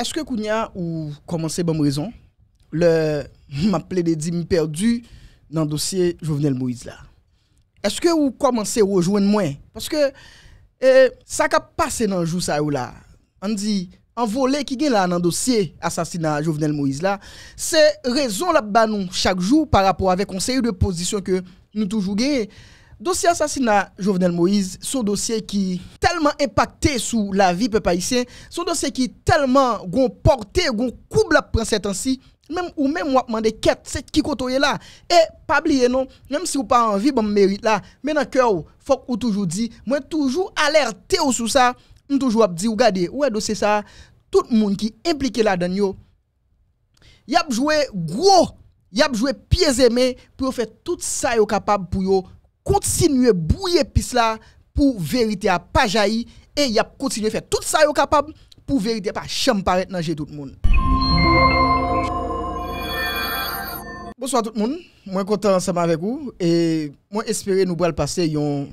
est-ce que vous ou commencé bonne raison le m'appeler des dîmes perdu dans le dossier Jovenel Moïse là est-ce que vous commencez à rejoindre moi parce que euh, ça qui a passé dans le jour ça là on dit en volet qui gagne dans le dossier assassinat Jovenel Moïse là c'est raison là bas nous chaque jour par rapport avec conseil de position que nous toujours gagnons Dosye asasina Jovenel Moïse, sou dosye ki telman impacte sou la vi pe payisyen, sou dosye ki telman goun porte, goun kouble ap prenset ansi, ou mèm wapman de ket, set ki kotoye la, e pabliye non, mèm si ou pa anvi bèm mèrit la, mè nan kèw, fok ou toujou di, mwen toujou alerte ou sou sa, mwen toujou ap di, ou gade, ou e dosye sa, tout moun ki implike la dan yo, yabjouè gwo, yabjouè piye zeme, pou yo fè tout sa yo kapab pou yo, continuer bouiller piste là pour vérité à pas jailli et il a faire tout ça yo capable pour vérité pas chambre tout le monde. Bonsoir tout le monde, suis content ensemble avec vous et moi que nous pourrons passer un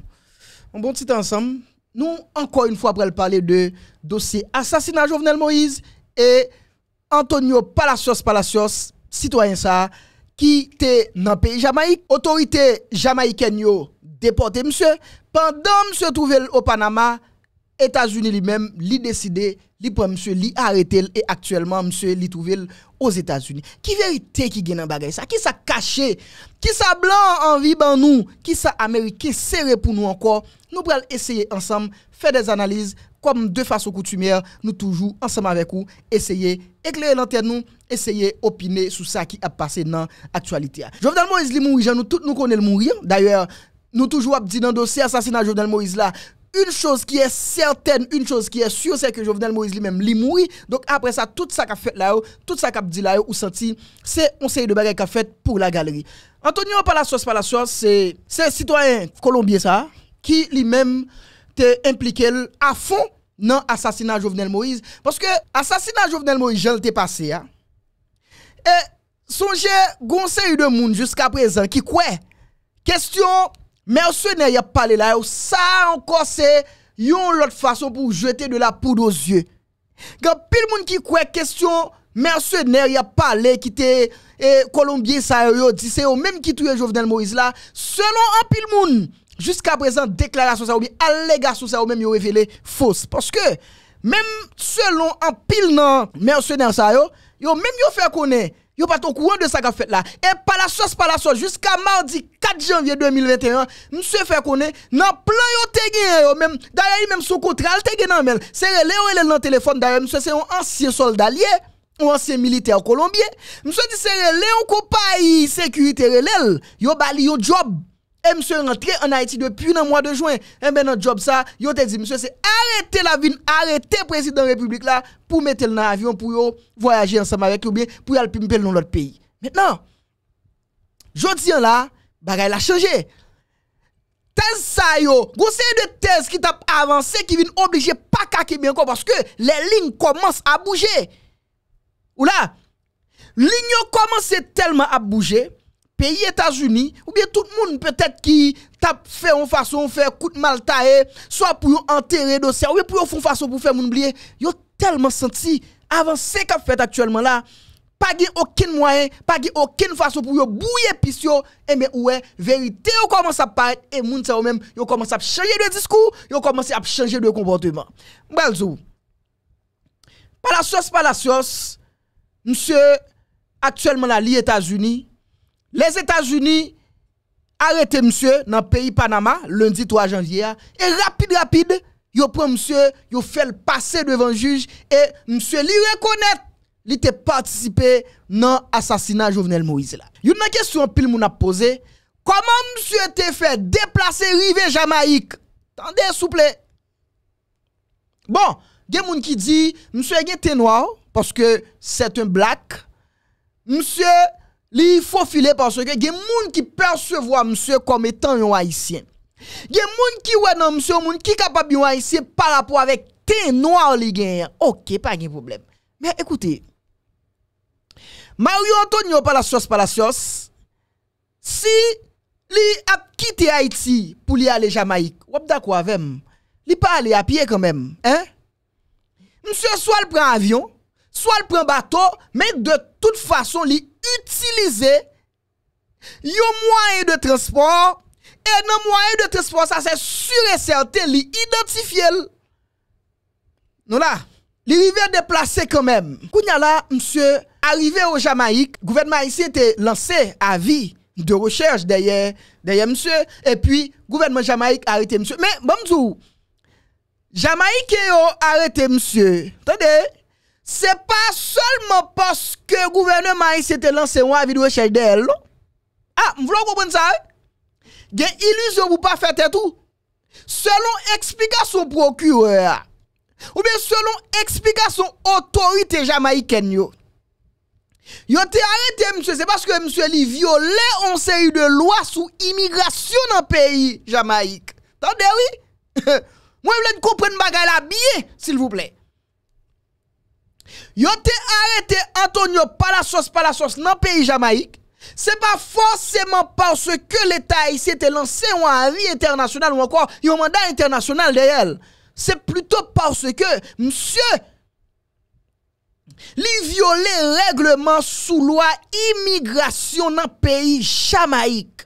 bon petit temps ensemble. Nous encore une fois pour parler de dossier assassinat Jovenel Moïse et Antonio Palacios Palacios citoyen ça qui était dans le pays Jamaïque, autorité jamaïcaine déporté monsieur pendant monsieur trouvé au Panama États-Unis lui-même lui décidé lui prend monsieur lui arrêté et actuellement monsieur lui trouvé aux États-Unis qui vérité qui gagne dans bagarre ça qui ça caché qui ça blanc en vie dans ben nous qui ça américain serré pour nous encore nous allons essayer ensemble faire des analyses comme de façon coutumière, nous toujours ensemble avec vous, essayer éclairer l'antenne nous, essayer opiner sur ça qui a passé dans l'actualité. Jovenel Moïse li nous tous nous connaissons le mourir. D'ailleurs, nous toujours dit dans le dossier assassinat Jovenel Moïse là, une chose qui est certaine, une chose qui est sûre, c'est que Jovenel Moïse lui-même lui mourit. Donc après ça, tout ça qu'a fait là, tout ça qu'a dit là, ou senti, c'est on série de bagages qu'a fait pour la galerie. Antonio Palacios Palacios, c'est un citoyen colombien ça, qui lui-même impliqué à fond dans l'assassinat de Jovenel Moïse. Parce que l'assassinat de Jovenel Moïse, je l'ai passé. Hein. Et songez, conseil de monde jusqu'à présent qui quoi Question mercenaire, y a parlé là. Ça encore, c'est une autre façon pour jeter de la poudre aux yeux. Quand pile monde qui croit, question mercenaire, y a parlé qui était eh, Colombien, ça, yo, dit c'est même qui tuent Jovenel Moïse là. Selon un pile monde jusqu'à présent, déclaration ça ou bien allégation ça ou même révélé fausse. Parce que, même selon un pile non mercenaire ça yo, yon même yo fait connaître Yo pas ton courant de ça qu'a fait là. Et par la sauce, par la sauce, jusqu'à mardi 4 janvier 2021, monsieur fait connaître, nan plan yo te gagné même, d'ailleurs même son contrat te gagné nan mel. C'est relé dans téléphone d'ailleurs monsieur c'est un ancien soldat lié, ancien militaire colombien. Monsieur dit c'est le on compagnie sécurité relé, yo bali yon job. Et eh, monsieur rentré en Haïti depuis un mois de juin. Et eh ben notre job ça, yo te dit monsieur c'est arrêter la ville, arrêter président de la République là pour mettre dans l'avion pour voyager ensemble avec ou bien pour aller pimper dans l'autre pays. Maintenant, dis là, il a changé. Thèse ça yo, de thèses qui t'a avancé qui vient obliger pas qui bien encore parce que les lignes commencent à bouger. Ou là, lignes commencent tellement à bouger pays États-Unis, ou bien tout le monde peut-être qui tape fait en façon, fait coup de mal soit pour enterrer dossier, ou bien pour faire façon pour faire moun oublier, ont tellement senti avant qu'ils qu'a fait actuellement là, pas de aucun moyen, pas de aucune façon pour bouiller et eh, mais ouais, vérité ont commence à parler, et moun sa même, yo commence à changer de discours, ont commence à changer de comportement. Mbelzou, Par la sauce, par la sauce, monsieur, actuellement là, les États-Unis, les États-Unis arrêtent monsieur dans le pays Panama lundi 3 janvier hein, et rapide rapide ils prend monsieur ils fait le passer devant juge et monsieur lui reconnaît il a participé dans assassinat Jovenel Moïse là. Une question pile a posé comment monsieur te fait déplacer rive Jamaïque Attendez s'il vous plaît. Bon, a moun qui dit monsieur été noir parce que c'est un black. Monsieur Li faut filer parce que des gens qui perçoivent monsieur comme étant un haïtien. Des gens qui wè non monsieur, moun qui capable un haïtien par rapport avec teint noir li gen. OK, pas de problème. Mais écoutez. Mario Antonio Palacios Palacios si li a quitté Haïti pour li aller Jamaïque, il d'accord avec Li pas aller à pied quand même, hein? Monsieur soit le prend avion, soit le prend bateau, mais de toute façon li utiliser yon moyen de transport et dans moyen de transport ça c'est sûr et certain li identifier non là li river déplacé quand même kounya là monsieur arrivé au Jamaïque gouvernement ici était lancé à vie de recherche derrière monsieur et puis gouvernement Jamaïque arrêté monsieur mais bonjour, Jamaïque a arrêté monsieur attendez Se pa solman pos ke gouverneur Maïs ete lanse wavid wè chèj de lò. Ha, mvlo goupen sa wè. Gen ilus yo wou pa fète tout. Selon eksplikasyon prokureur. Ou ben selon eksplikasyon otorite Jamaï ken yo. Yo te arete msè, se paske msè li viole onse yu de lwa sou imigrasyon nan peyi Jamaïk. Tande wè? Mwen wè lè nkou pren bagay la biye, sil vwou pley. Yo te arrêté Antonio Palasos Palasos dans le pays Jamaïque. C'est pas forcément parce que l'État ici était lancé un avis international ou encore un mandat international derrière. C'est plutôt parce que monsieur li viole règlement sous loi immigration dans le pays Jamaïque.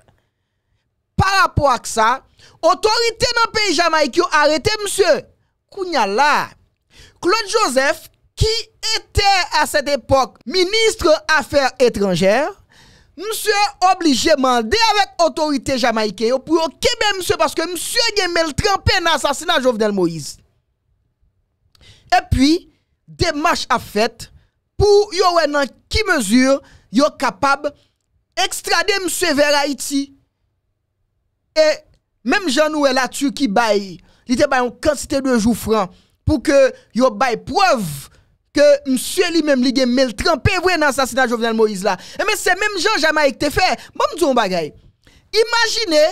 Par rapport à ça, autorité dans le pays Jamaïque A arrêté monsieur Kounya Claude Joseph ki ete a set epok ministre afer etrenger, mswe oblige mande avèk otorite Jamaike, yo pou yo kebe mswe, paske mswe genme l trempe nan sasina Jovdel Moïse. E pi, demache a fèt, pou yo wè nan ki mezur, yo kapab ekstrade mswe vera iti. E, mèm jan nou wè la tù ki bay, li te bay yon kansite dwen jou fran, pou ke yo bay prev que M. lui-même lui gen mel trempé vrai dans assassinat Jovenel Moïse là. mais eh c'est même Jean Jamaïque te fait. Bon me un bagay. Imaginez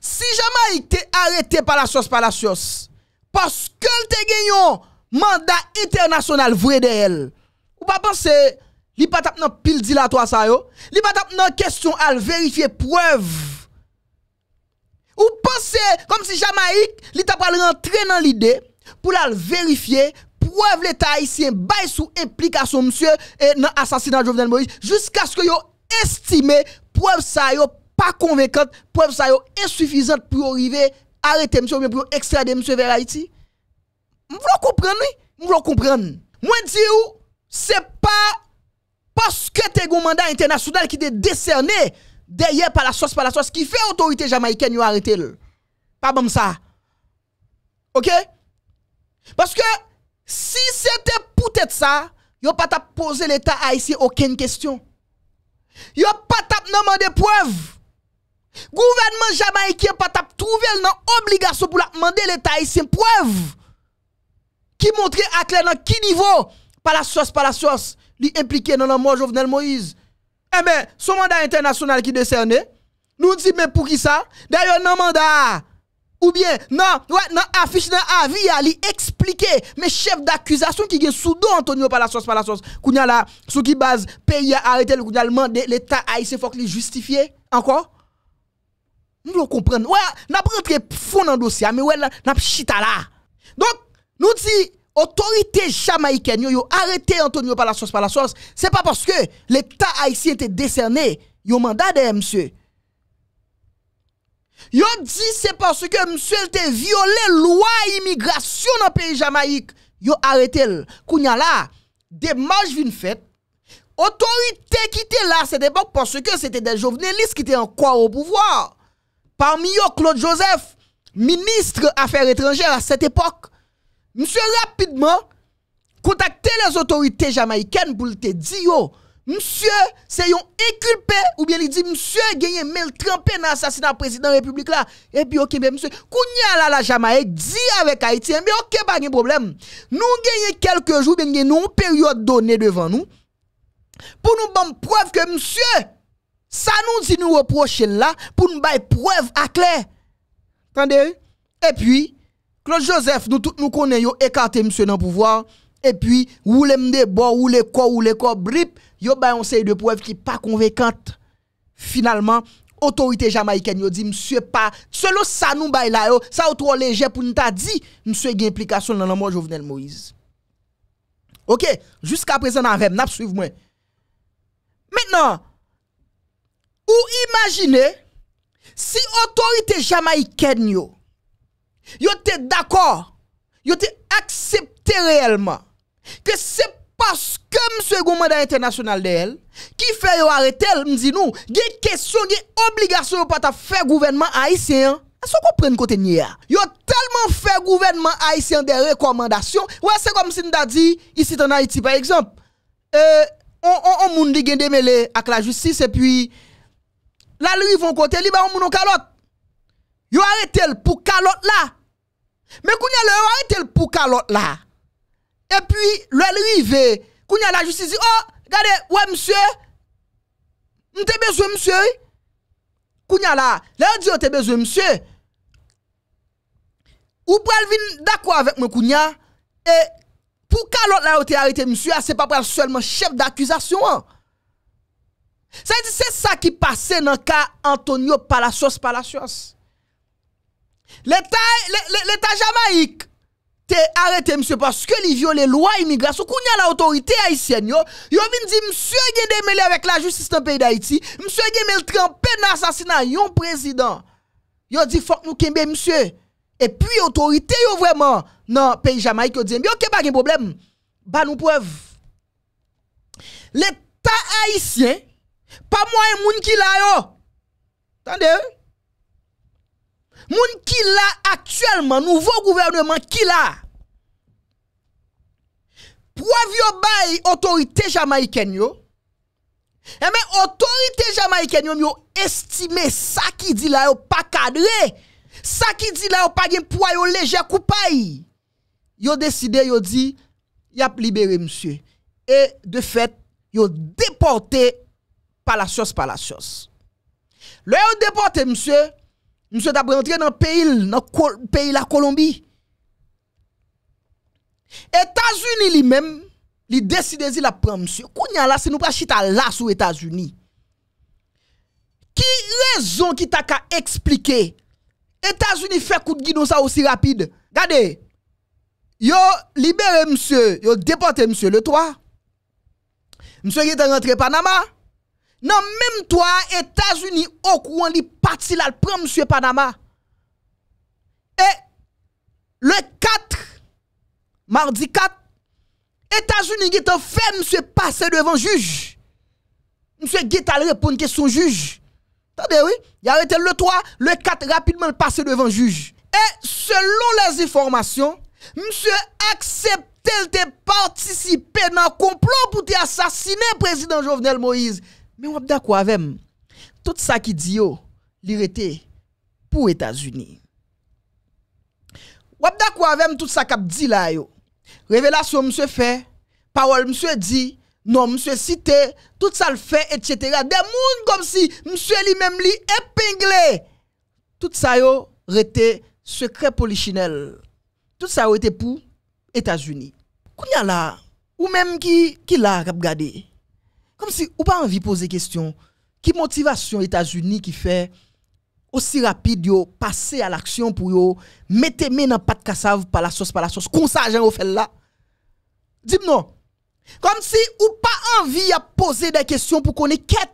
si Jamaïque était arrêté par la sauce par la sauce parce qu'elle te gagné un mandat international vrai de elle. Ou pas penser li pas tap nan pile dilatoire ça yo, li pas tap nan question à vérifier preuve ou pensez comme si Jamaïque, li t'a pas rentré dans l'idée pour la vérifier preuve l'État haïtien bail sous implication monsieur dans l'assassinat de Jovenel Moïse jusqu'à ce que yo estime preuve ça yo pas convaincante, preuve ça yo insuffisante pour arriver arrêter monsieur ou pour extrader monsieur vers Haïti. Vous comprenez oui, vous comprendre. Moi dis ou c'est pas parce que t'es un mandat international qui est décerné derrière par la source par la source qui fait autorité jamaïcaine yo arrêter le. Pas bon ça. OK Parce que si c'était peut-être ça, yo pas t'a poser l'État haïtien aucune question. Yo pas t'a demander preuve. Gouvernement jamaïcain pas t'a trouvé dans obligation pour la demander l'État haïtien preuve qui montrait à clair dans qui niveau par la source par la source lui impliqué dans la mort Jovenel Moïse. Eh bien, son mandat international qui décerné, nous dit mais pour qui ça D'ailleurs, non mandat ou bien non ouais non affiche dans avis à lui expliquer mes chefs d'accusation qui gen sous Antonio Palacios Palacios kounya la sous qui base pays a arrêté le gouvernement de l'état haïtien faut qu'il justifie encore nous comprenons. Ouais, n'a pas rentré fond dans le dossier, mais ouais, n'a pas chita là. Donc, nous disons, autorité jamaïcaine, yo, arrêté Antonio Palacios Palacios, c'est pas parce que l'État haïtien était décerné, yo mandat de monsieur. Yo dit c'est parce que monsieur te violé loi immigration dans pays Jamaïque. Yo arrêté le. Kounya là, démarche vin fête. Autorité qui était là, cette époque, parce que c'était des jovenelistes qui étaient encore au pouvoir. Parmi eux, Claude Joseph, ministre Affaires étrangères à cette époque. Monsieur rapidement contacter les autorités jamaïcaines pour te dire monsieur, c'est un inculpé, ou bien il dit, monsieur, gagné mail trempé dans l'assassinat président de la République là. Et puis, ok, mais monsieur, Kounia la la Jamaïque dit avec Haïti, mais ok, pas de problème. Nous gagné quelques jours, bien nous une période donnée devant nous, pour nous une preuve que monsieur, ça nous dit nous reprocher là, pour nous bailler preuve à clair. Attendez? Et puis, Claude Joseph, nous tous nous connaissons, écarté monsieur dans le pouvoir. Et puis, roule vous voulez quoi, ko, roule quoi, brip, yo ba yon série de preuves qui pas convaincantes. Finalement, autorité jamaïcaine yo dit monsieur pas selon ça nous bay la yo, ça trop léger pour nous t'a dit monsieur une implication dans la mort Jovenel Moïse. OK, jusqu'à présent avec n'a suivre moi. Maintenant, ou imaginez si autorité jamaïcaine yo yo d'accord, yo te accepté réellement que c'est parce que M. un mandat international d'elle qui fait yo arrêter me dit nous question des obligation pas ta faire gouvernement haïtien est-ce qu'on comprend côté nia yo tellement fait gouvernement haïtien des recommandations ouais c'est comme si nous dit ici en Haïti par exemple euh, on on on moun di gen démêlé avec la justice et puis là ils vont côté li ba on moun calotte yo arrêté pour calotte là mais qu'on a le arrêté pour calotte là E pi, lè lè yi ve, kounya la, jwisi zi, oh, gade, wè msye, mte bezwe msye, kounya la, lè yon di yo te bezwe msye, ou prèl vin d'akwa avèk mwen kounya, e pou ka lòt lè yon te harite msye, a se pa prèl sèlman chèv d'akwizasyon. Sa yi di, se sa ki pase nan ka Antonio pa la sòs, pa la sòs. Lè ta, lè ta jamaik, te arrêté monsieur parce que les viole loi immigration qu'on y a l'autorité haïtienne yo yo vinn dit monsieur gen démêlé avec la justice dans pays d'Haïti monsieur gen mêlé trempé dans assassinat yon président yo dit faut nous kembe monsieur et puis autorité yo vraiment dans pays Jamaïque yo dit yo y pas gen problème Bah, nous preuve l'état haïtien pas moi moun ki la yo attendez Moun qui là actuellement, nouveau gouvernement qui là. pour yon bay autorité jamaïcaine yo. mais eh ben, autorité jamaïcaine yo, yo estimé ça qui dit là yo pas cadré. Ça qui dit là yo pas gen poids léger coupay. Yo décidé yo dit y a libéré monsieur et de fait yo déporté par la sauce par la Le yo déporté monsieur Monsieur t'a rentré dans le pays, dans le pays la Colombie. États-Unis lui-même, il décide de prendre monsieur. Kounya là, c'est nous pas chita là sous États-Unis. Qui raison qui t'a qu'à expliquer États-Unis fait coup de guidon ça aussi rapide. Regardez. Yo libéré monsieur, yo déporté monsieur le 3. Monsieur qui est rentré Panama. Dans même toi, États-Unis, au courant, li parti là, prend monsieur Panama. Et le 4, mardi 4, États-Unis qui fait monsieur passer devant juge. Monsieur qui à répondre question juge. Attendez, oui, il a arrêté le 3, le 4 rapidement passé devant juge. Et selon les informations, monsieur accepte de participer dans un complot pour assassiner le président Jovenel Moïse. Men wap da kwa vem, tout sa ki di yo li rete pou Etasuni. Wap da kwa vem, tout sa kap di la yo. Revelasyon mse fe, parol mse di, non mse site, tout sa l fe, etc. Demoun kom si, mse li mem li epengle. Tout sa yo rete sekre polichinel. Tout sa yo rete pou Etasuni. Kounya la, ou mem ki la kap gadey. Comme si ou pas envie de poser question. Qui motivation États-Unis qui fait aussi rapide yo passer à l'action pour yo mettre main dans pas de cassave par la sauce par la sauce comme ça au fait là dis moi comme si ou pas envie à poser des questions pour qu'on ait quête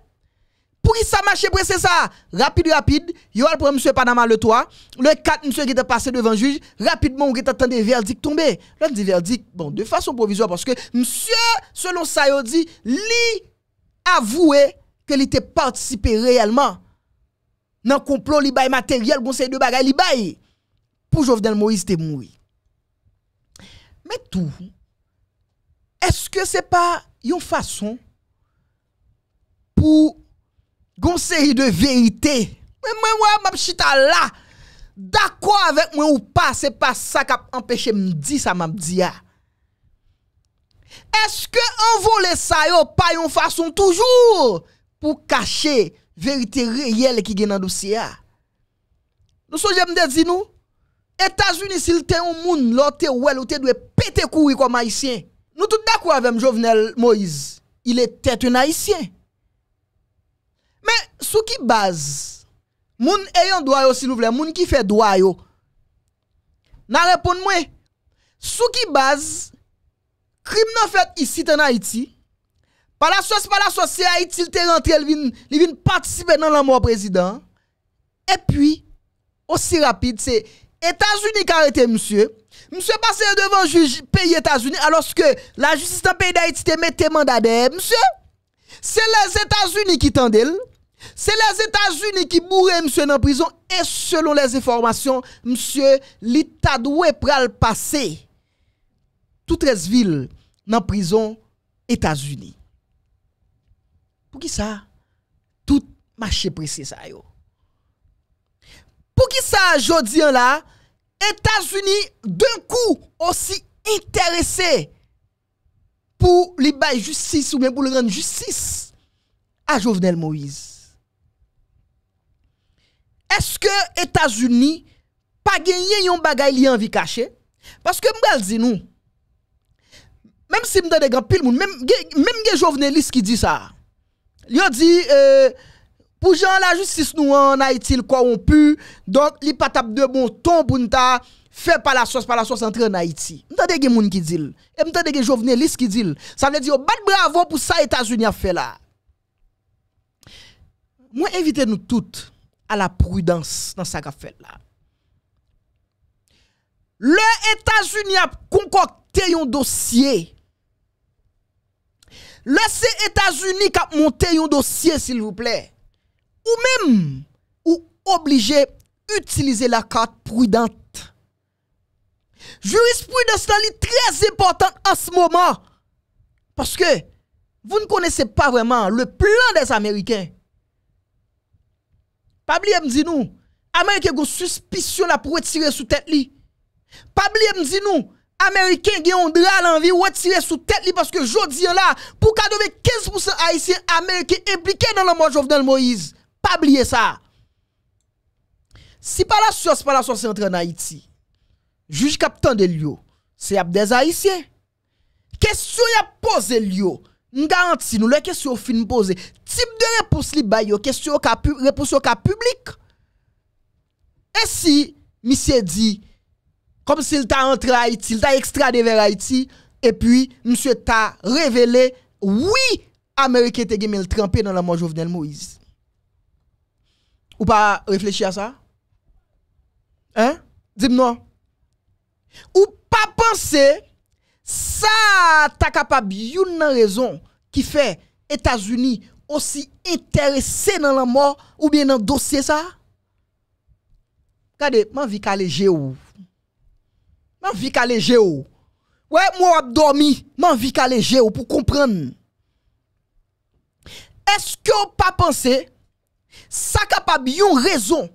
pour ça marche pour c'est ça rapide rapide yo le problème, monsieur Panama le toit. le 4 monsieur qui était passé devant juge rapidement on attendait verdict tomber L'homme dit verdict bon de façon provisoire parce que monsieur selon ça dit li Avouye ke li te partisipe reyelman nan komplon li baye materyel gonseri de bagay li baye pou jovden moiz te moui. Metou, eske se pa yon fason pou gonseri de verite? Mwen mwen map chita la, da kwa avèk mwen ou pa se pa sa kap empèche mdi sa map diya. Eske anvole sayo pa yon fason toujou pou kache verite reyel ki genan dousi ya? Nou so jemde zinou, Etasunis il ten yon moun lote ou elote dwe pete koui kwa maisyen. Nou tout da kou avem jovenel Moïse, il e tetwe naisyen. Me sou ki baz, moun eyon doayou si nou vle, moun ki fe doayou, nan repoun mwen, sou ki baz, Crime non fait ici en Haïti. Par la sauce, par la c'est Haïti il est rentré, il vient participer dans la mort président. Et puis, aussi rapide, c'est États-Unis qui a arrêté monsieur. Monsieur passé devant juge pays États-Unis alors que la justice dans pays d'Haïti te mette mandat de monsieur. C'est les États-Unis qui tendent. C'est les États-Unis qui bourre monsieur dans prison et selon les informations, monsieur l'état à pral passer. tout res vil nan prison Etats-Unis. Pou ki sa, tout mache presi sa yo. Pou ki sa, jodi an la, Etats-Unis doun kou osi interese pou li bay justice ou men pou le rend justice a Jovenel Moïse. Eske Etats-Unis pa genye yon bagay li an vi kache? Paske mgal zinou, Mem si mte de grapil moun, Mem ge jovne lis ki di sa, Lyo di, e, Pou jan la justis nou an, Na iti l kwa won pu, Don li patap de moun ton poun ta, Fe palasos, palasos entre na iti. Mte de ge moun ki dil, Mte de ge jovne lis ki dil, Sa mne di yo, Bak bravo pou sa Etasunia fe la. Mwen evite nou tout, A la prudens nan sa ka fe la. Le Etasunia, Konkok te yon dosye, Lase Etats-Unis kap monte yon dosye, s'il vous plè. Ou mèm, ou oblige, utilize la karte prudente. Juris prudence la li trez important an se mouman. Paske, vous ne konese pa vèman le plan des Amerikè. Pablie m'di nou, Amerikè goun suspisyon la pou wè tire sou tèt li. Pablie m'di nou, Ameriken gen yon dral anvi wè tire sou tèt li Paske jodi yon la Pou kadove 15% haisyen Ameriken implike nan la manjof nan Moïse Pa bliye sa Si pa la sos, pa la sos yon tre nan Haiti Juj kapitan de lyo Se ap dez haisyen Kestyon yon pose lyo M garanti nou lè kestyon fin pose Tip de repos li bayo Kestyon ka repos yo ka publik E si misye di comme s'il t'a entré à Haïti, il t'a extradé vers Haïti, et puis, monsieur t'a révélé, oui, Américain t'a le trempé dans la mort Jovenel Moïse. Ou pas réfléchir à ça? Hein? Dis-moi. Ou pas penser, ça t'a capable, une raison qui fait États-Unis aussi intéressés dans la mort ou bien dans le dossier ça? Regardez, ma vie calé ou M'envie ne ou. Ouais, moi j'ai dormi, pour comprendre. Est-ce que vous pas pensé ça capable une raison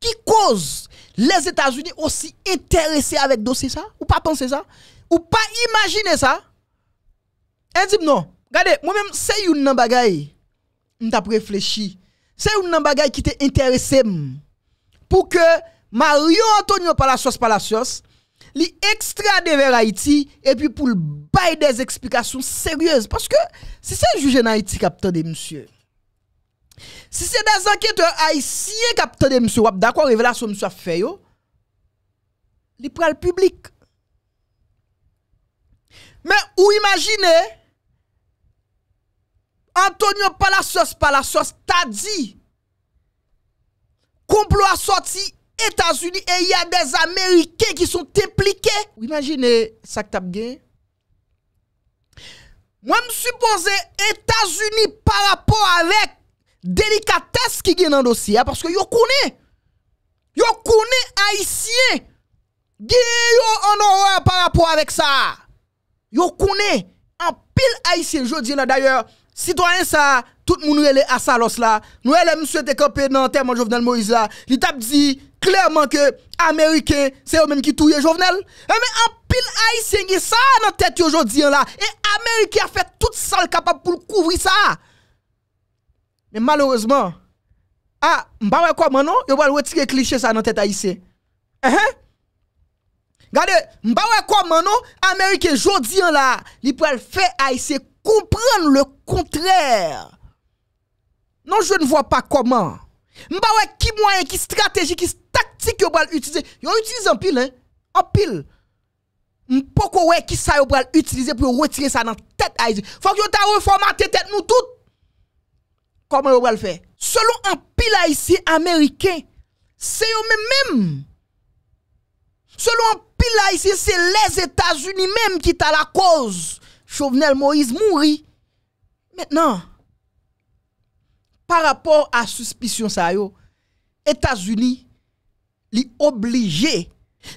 qui cause les États-Unis aussi intéressés avec dossier ça ou pas penser ça ou pas imaginer ça En hein, dit non. Regardez, moi-même c'est une bagaille. M't'a réfléchi. C'est une bagaille qui t'intéresse pour que Mario Antonio Palacios Palacios li ekstra de ver Haïti, epi pou l'bay des eksplikasyon seryèz. Paske, si se juge nan Haïti kapitan de msè, si se dan zanket an Haïti kapitan de msè, wap da kwa revelasyon msè fè yo, li pral publik. Men ou imagine, Antonio Palasos, Palasos, ta di, koumplo a soti, États-Unis et il y a des Américains qui sont impliqués. imaginez ça que t'as bien. Moi, je suppose États-Unis par rapport avec délicatesse qui est dans le dossier, hein, parce que yo connaît. Yo connaît Haïtien. Yo en horreur par rapport avec ça. Yo connaît en pile Haïtien. Je dis là d'ailleurs, citoyen ça, tout le monde est à Salos là. Nous est monsieur te campé dans de Jovenel Moïse là. Il t'a dit clairement que américain c'est eux même qui touye Jovenel. Eh, mais en pile haïtien qui ça dans tête aujourd'hui hein, là et américain a fait toute ça capable pour couvrir ça. Mais malheureusement ah m'pa comment non, yo va retirer cliché ça dans tête haïtien. Eh, hein? Regardez, m'pa quoi non, américain jodi hein, là, il peut faire haïtien comprendre le contraire non, je ne vois pas comment. pas qui moyen, qui stratégie, qui tactique yon pral utiliser. Yon utilise en pile, hein. En pile. M'poko ouais qui ça yon pral utiliser pour retirer ça dans tête Haïti. Faut que vous ta reformate tête nous tous. Comment yon le faire? Selon un pile haïtien américain, c'est eux même. Selon un pile haïtien, c'est les États-Unis même qui t'a la cause. Chauvenel Moïse mourit. Maintenant, par rapport à suspicion ça yo États-Unis li obligé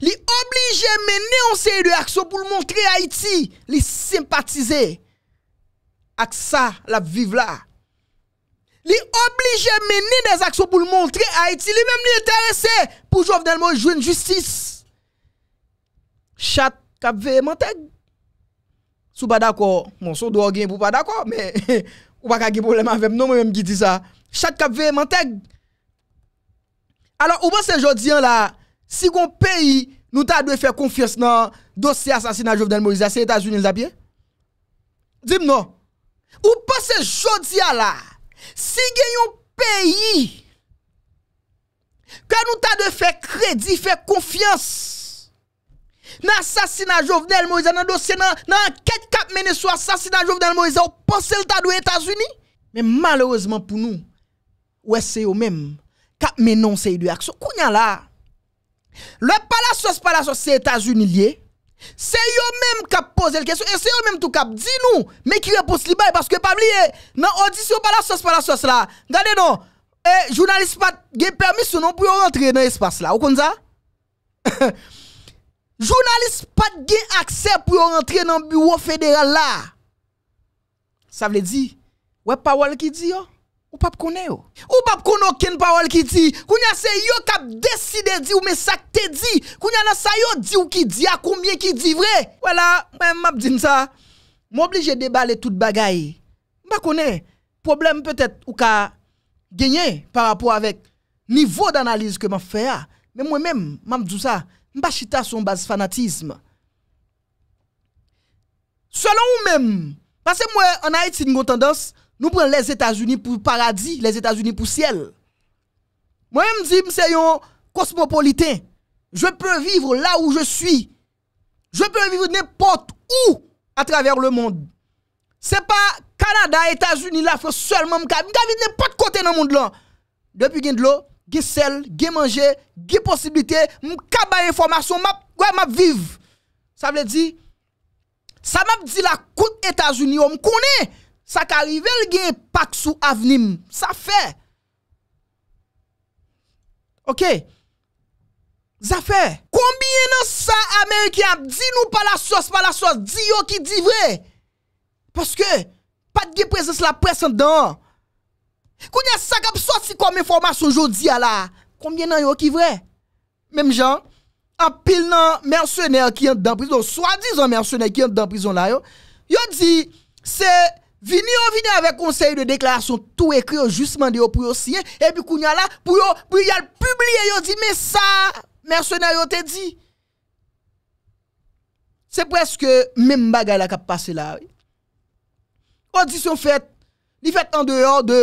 li obligé mener une série de actions pour montrer Haïti li sympathiser avec ça la vive là li obligé mener des actions pour montrer Haïti lui même li intéressé pour jouer Moïse jouer une justice chat cap ne sou pas d'accord mon son doit pour pas d'accord mais Ou pa ka ge problem avèm, nou mè mèm gi di sa. Chak kapve, mantèk. Alors ou pa se jodi an la, si kon peyi, nou ta dwe fè konfiyans nan dosi asansi nan Jouvenel Moïse, se Etats-Unis l'da bie? Dim nou. Ou pa se jodi an la, si gen yon peyi, ka nou ta dwe fè kredi, fè konfiyans, Dans l'assassinat de Jovenel Moïse, dans le dossier, dans l'enquête qui a mené sur l'assassinat de Jovenel Moïse, vous pensez le aux États-Unis? Mais malheureusement pour nous, ouais, c'est eux-mêmes qui ont mené une série d'actions. Kounya là, le ce la c'est États-Unis lié. C'est eux-mêmes qui ont posé la question et c'est eux-mêmes qui ont dit nous, mais qui réponse libre parce que pas oublier, dans l'audition la palacios là, regardez non, eh, journaliste pas de permis non pour rentrer dans l'espace là, vous comprenez ça? Journaliste pas de accès pour rentrer dans le bureau fédéral là. Ça veut dire, ouais, parole qui dit, ou pas connaît ou pas connaît aucune parole qui dit a c'est yo qui a décidé de dire mais ça te dit a dans ça yo dit ou qui dit à combien qui dit vrai voilà même m'a dit ça de déballer toute bagaille pas le problème peut-être ou ka gagner par rapport avec niveau d'analyse que m'a fait ah. mais moi-même m'a dit ça Mbachita son base fanatisme. Selon vous-même, parce que moi, en Haïti, nous avons tendance, nous prenons les États-Unis pour paradis, les États-Unis pour ciel. Moi, je me dis, c'est un cosmopolitain. Je peux vivre là où je suis. Je peux vivre n'importe où à travers le monde. Ce n'est pas Canada, États-Unis, la France seulement. Je peux vivre n'importe côté dans le monde. Là. Depuis qu'il y a de l'eau, Gye sel, gye manje, gye posibilite, mkaba informasyon, map, wè map viv. Sa vle di? Sa map di la kout Etasuniyo, mkone, sa karivel gye paksou avenim. Sa fe. Ok. Za fe. Konbine sa Amerike ap di nou pala sos, pala sos, di yo ki di vre. Paske, pat gye prezese la presen dan an. Kounye sakap sot si kom informasyon jo di ala. Koumye nan yo ki vre? Mem jan, apil nan mersyoner ki yon dan prizon. Swa dizan mersyoner ki yon dan prizon la yo. Yo di, se vini yo vini avek konsey de deklarasyon tou ekri yo jistman de yo pou yo siye. Epi kounye ala, pou yo, pou yo yal publiye yo di, me sa, mersyoner yo te di. Se preske mem bagay la kap pase la yo. Kondisyon fet, li fet an deror de...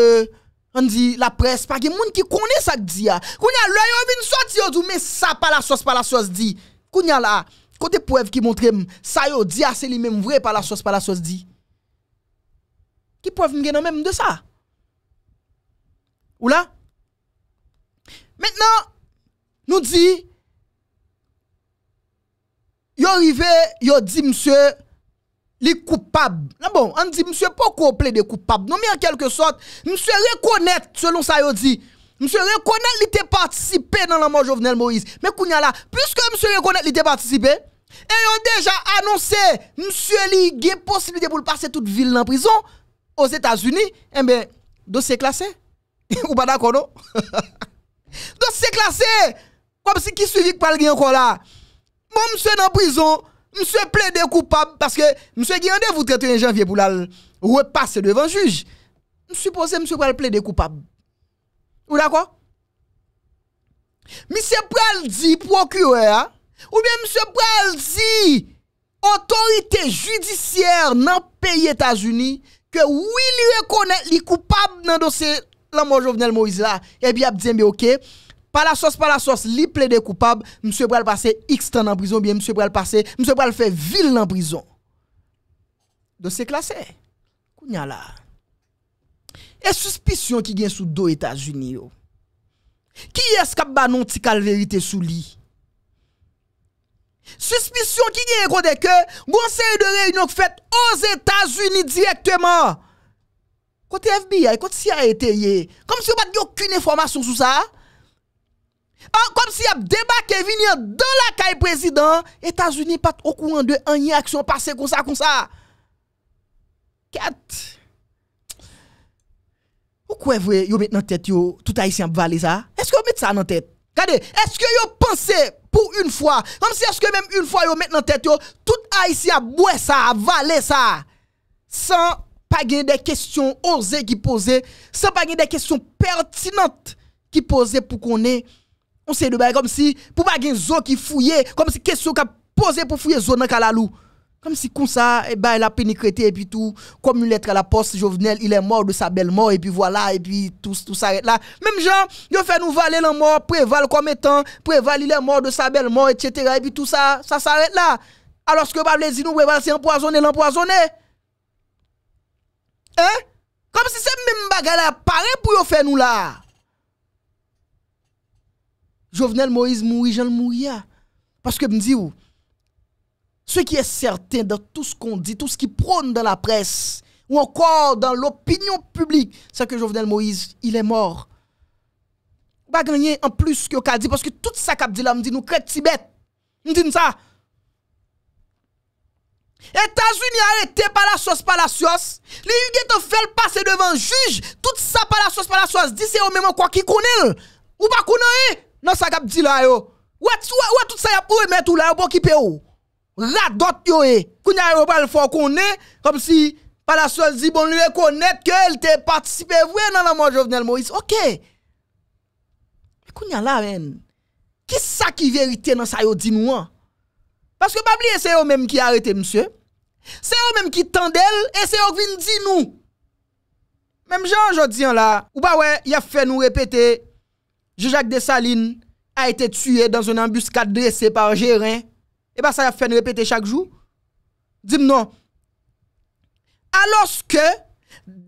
An di la pres, pake moun ki kone sa di ya. Kounya, lè yo vin sa di yo, dou mè sa pa la sos pa la sos di. Kounya la, kote poev ki montre m, sa yo di ya ah, se li mèm vre pa la sos pa la sos di. Ki poev m genan mèm m de sa? Ola? Mètnen, nou di, yo rive, yo di mseu, les coupables. Bon, on dit, monsieur, pas complet des coupables? Non, mais en quelque sorte, monsieur reconnaître, selon ça, il dit, monsieur reconnaître, il était participé dans la mort Jovenel Moïse. Mais a là, puisque monsieur reconnaître, il était participé, et ont déjà annoncé, monsieur, il y a possibilité pour passer toute ville en prison aux États-Unis, eh bien, dossier classé. Ou pas d'accord, non? dossier classé! Comme si qui suivi par le encore là. Bon, monsieur, en prison, Monsieur plaide coupable parce que monsieur qui rendez-vous 31 janvier pour la repasser devant juge. que monsieur pral plaider coupable. Ou d'accord? Monsieur pral dit procureur ou bien monsieur pral dit autorité judiciaire dans le pays États-Unis que oui, il reconnaît les coupables dans le dossier la mort Jovenel Moïse là. Et eh bien, il dit, ok, Par la sos, par la sos, li ple de koupab, msè brel pase x tan nan prison, biye msè brel pase, msè brel fe vil nan prison. Don se klasè. Kou nya la. E suspisyon ki gen sou do Etats-Unis yo. Ki eskap banon ti kal verite sou li. Suspisyon ki gen yon kode ke, gounse yon de rey yon kou fèt o Etats-Unis direktèman. Kote FB ya, kote CIA etè ye. Kom si yo bat gyo kune formasyon sou sa, comme si a est venu dans la caille président, États-Unis pas au courant de une action passée comme ça comme ça. 4 Pourquoi vous yo mettre dans tête yo tout haïtien valer ça Est-ce que vous mettez ça dans tête Regardez, est-ce que vous pensez pour une fois, comme si est-ce que même une fois vous mettez dans tête yo tout haïtien boire ça, valer ça sans pas des questions osées qui poser, sans pas des questions pertinentes qui poser pour qu'on ait de comme si, pour pas zo qui fouiller comme si question qu'a posé pour fouiller zone dans Kalalou. Comme si comme ça, et eh bah ben, il a pénétré et puis tout, comme une lettre à la poste, Jovenel, il est mort de sa belle mort, et puis voilà, et puis tout, tout s'arrête là. Même gens, ils fait nous valer la mort, préval comme étant, préval, il est mort de sa belle mort, etc. Et puis tout ça, ça s'arrête là. Alors que Pablo dit, nous, préval, c'est empoisonné, l'empoisonné. Hein? Comme si c'est même bagarre pareil pour faire nous là. Jovenel Moïse mourit, Jean mourir, hein. Parce que me dit ce qui est certain dans tout ce qu'on dit, tout ce qui prône dans la presse, ou encore dans l'opinion publique, c'est que Jovenel Moïse, il est mort. Pas gagner en plus que qu'a dit, parce que tout ça qu'a dit là, me dit nous crête Tibet. Me dit ça. États-Unis arrêté pas la sauce, pas la sauce. Les Hugues fait le passer devant juge. Tout ça par la sauce, pas la sauce. Dis c'est au même quoi qui connaît. Ou pas connaît. Hein? Nan sa kap di la yo. Ou a tout sa yap ou e met ou la yo bon kipe ou. La dot yo e. Koun ya yo pa l fò konè. Kom si pala sou al zi bon l rekonèt ke el te patisipe. Vwè nan nan man jòvnel Moïse. Ok. Koun ya la men. Kisa ki verite nan sa yo di nou an. Paske babli e se yo menm ki arete msè. Se yo menm ki tendel. E se yo vin di nou. Mem jò anjò di an la. Ou ba wè ya fè nou repete msè. Jean-Jacques Dessalines a ete tuye dan zon ambuskat dresse par geren, eba sa fèn repete chak jou, dim nou, alos ke,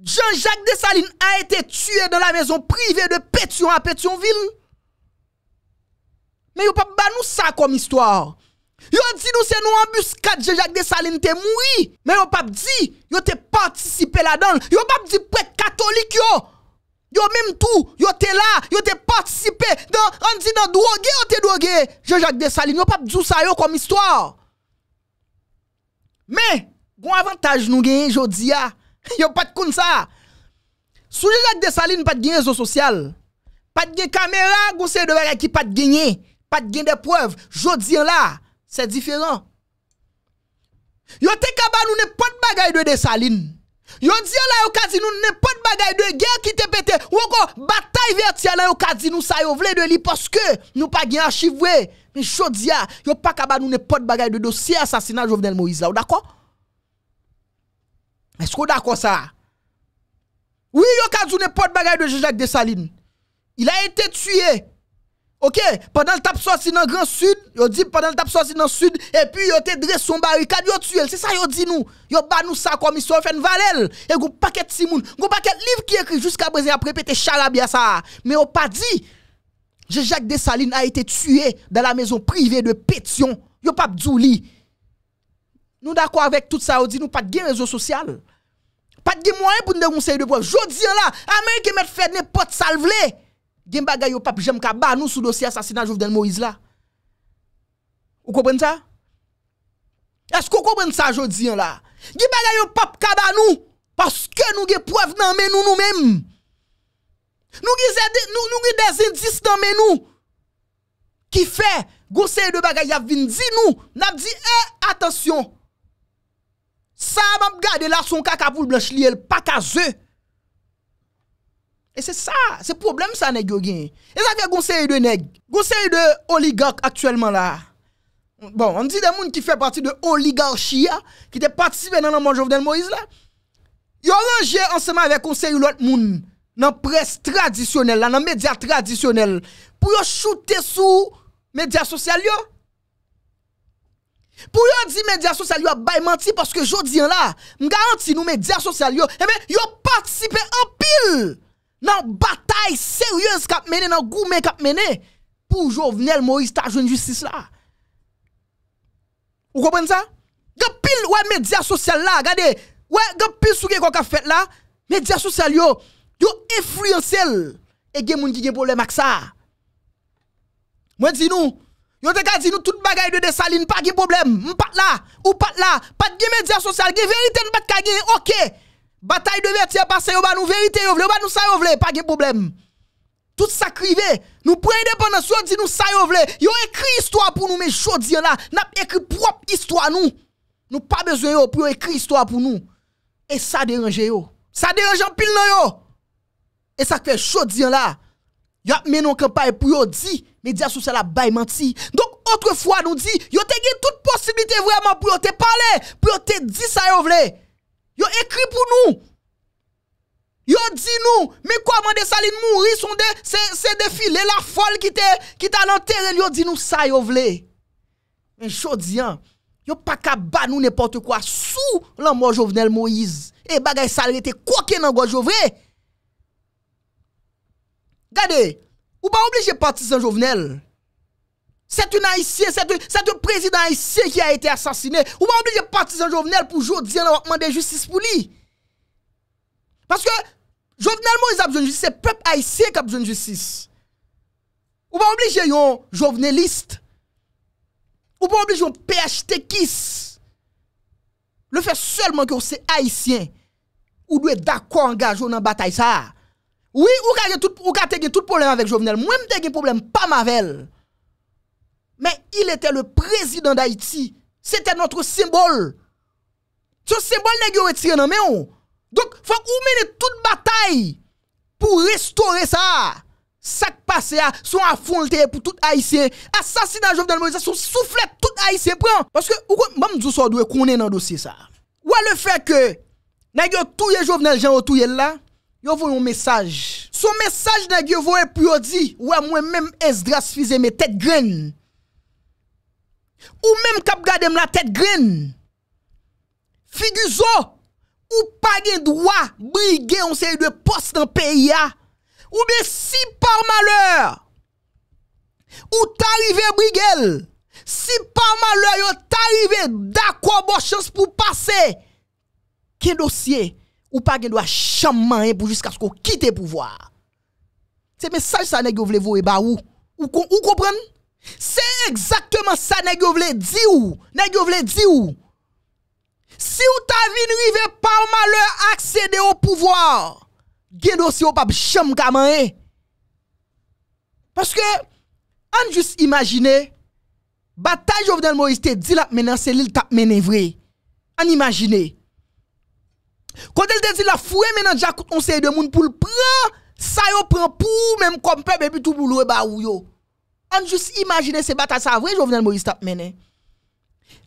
Jean-Jacques Dessalines a ete tuye dan la mezon prive de Petion a Petionville, men yo pap ban nou sa kom istwar, yo di nou se nou ambuskat Jean-Jacques Dessalines te moui, men yo pap di, yo te patisipe la dan, yo pap di pre katolik yo, Yo mèm tou, yo te la, yo te partisipe, anzi nan douge, yo te douge, yo jac de saline, yo pap djousa yo kom istwa. Mè, goun avantage nou genye jodi ya, yo pat koun sa. Sou jac de saline pat genye zo sosyal, pat genye kamera, goun se devè reki pat genye, pat genye depwèv, jodi ya la, se difèran. Yo te kaban nou ne pot bagay de saline, yo te kaban nou ne pot bagay de saline, Yo diyo la yo kazi nou ne pot bagay dwe Gen ki te pete Ou kon batay vetia la yo kazi nou sa yo vle dwe Li poske nou pa gen yon chivwe Mi chodia Yo pa kaba nou ne pot bagay dwe Dosye asasina Jovenel Moise la Ou dako? Esko ou dako sa? Ou yo kazi nou ne pot bagay dwe Jejak Desaline Il a ete tuye OK, pendant le tap sorti dans Grand Sud, yo dit pendant le tap sorti dans Sud et puis yo te dressé son barricade, yo tué, c'est ça yo dit nous. Yo ba nous ça comme ils fait valel et un paquet de moun, un paquet livre qui écrit jusqu'à présent après pété charabia ça, mais on pas dit Jacques Dessalines a été tué dans la maison privée de Pétion. Yo pas djouli. Nous d'accord avec tout ça, yo dit nous pas de réseau social. Pas de moyen pour nous conseiller de preuve. Jodi là, Américain met fait n'importe ça Gen bagay yo pap jem kaba nou sou dosi asasina Jouveden Moïse la. Ou kompren sa? Esk ou kompren sa jod ziyan la? Gen bagay yo pap kaba nou, paske nou gen prevenan menou nou menm. Nou gen dezendis nan menou, ki fe gosey de bagay ya vin zi nou, nan di, e, eh, atasyon. Sa mab gade la son kaka pou l blanch li el pakazey. Et c'est ça, c'est problème ça nèg yo Et ça fait conseil de nèg, conseil de oligarque actuellement là. Bon, on dit des gens qui fait partie de l'oligarchie, ah, qui te participé dans le monde Jovenel Moïse là. ont rangé ensemble avec conseil l'autre monde dans la presse traditionnelle dans les médias traditionnels pour yo shooter sous médias sociaux yo. Pour yon dit médias sociaux yo bay menti parce que jodi hein, là, que nous médias sociaux yo, eh ben yo participé en pile nan batay seryöz kap mene, nan goumen kap mene, pou jo vnel mou ista joun justice la. Ou kopwen sa? Gapil ouè media sosyal la, gade, ouè gapil souge kon ka fet la, media sosyal yo, yo efluensel, ege moun ki gen problem ak sa. Mwen di nou, yon deka di nou tout bagay de de salin, pa gen problem, m pat la, ou pat la, pat gen media sosyal, gen veriten pat ka gen, ok. Bataye devetye pa se yo ba nou verite yo vle, yo ba nou sa yo vle, pa gen problem. Tout sa krive, nou pre independent si yo di nou sa yo vle. Yo ekri histwa pou nou me chodien la, nap ekri prop histwa nou. Nou pa bezo yo pou yo ekri histwa pou nou. E sa deranje yo, sa deranje an pil nan yo. E sa kve chodien la, yo ap menon kapay pou yo di, me di aso se la bay manti. Donk otre fwa nou di, yo te gen tout posibite vreman pou yo te pale, pou yo te di sa yo vle. Yo ekri pou nou, yo di nou, me kwa mande sali moun risonde se defile la fol ki te, ki ta lan teren, yo di nou sa yo vle. Men chodian, yo pa ka ban nou neporte kwa sou lan moun jovenel Moïse, e bagay sali te kwa kenan gwa jovre. Gade, ou pa oblige pati san jovenel. C'est un haïsien, c'est un président haïsien ki a été assassiné. Ou pa oblige yon partisan jovenel pou jo diyen la wakman de justice pou li. Parce que jovenel moun yon abjoun justice, c'est pep haïsien ki abjoun justice. Ou pa oblige yon joveneliste. Ou pa oblige yon PHTKis. Le fait seulement que yon se haïsien ou l'ou est d'accord en gage ou nan bataille ça. Ou ka tege tout problème avec jovenel, mwen tege un problème pas mavel. Men, il ete le prezident d'Haiti. Sete notre simbol. Sote simbol nage yo etire nan men yo. Donk, fok ou mene tout batay. Pou restore sa. Sak pase ya, son afon lteye pou tout Haitien. Asasinan jov nan Moriza, son soufflet tout Haitien. Sote, pran. Baske, ou kon, mam djou sa dwe konen nan dosye sa. Ou a le fè ke, nage yo touye jov nan jen yo touye la, yo vou yon mesaj. Sou mesaj nage yo vou e pyo di, ou a mwen men mèm es dras fizè mè tet grenn. Ou mèm kap gade m la tèt grin, figy zo, ou pa gen dwa brige yon se yon de post nan peyi ya, ou de si par malheur, ou t'arive brige el, si par malheur yo t'arive, da kwa bo chans pou pase, ke dosye ou pa gen dwa chanman en pou jiska sko kite pou vwa. Se mè saj sa nèk yo vle vowe ba ou, ou kou prenne, Se ekzaktman sa nèk yo vle di ou, nèk yo vle di ou. Si ou ta vinu i ve pa ou ma lè akse de ou pouvoar, gen dosi ou pa bicham kaman e. Paske an jis imagine, ba ta jo vle den mou is te di la menan se li l tap menevre. An imagine. Kote l te di la fwe menan jak onseye demoun pou l pran, sa yo pran pou menm kompe bebi tou boulwe ba ou yo. On juste imaginer ces batailles, ça vrai, Jovenel Moïse t'a mené.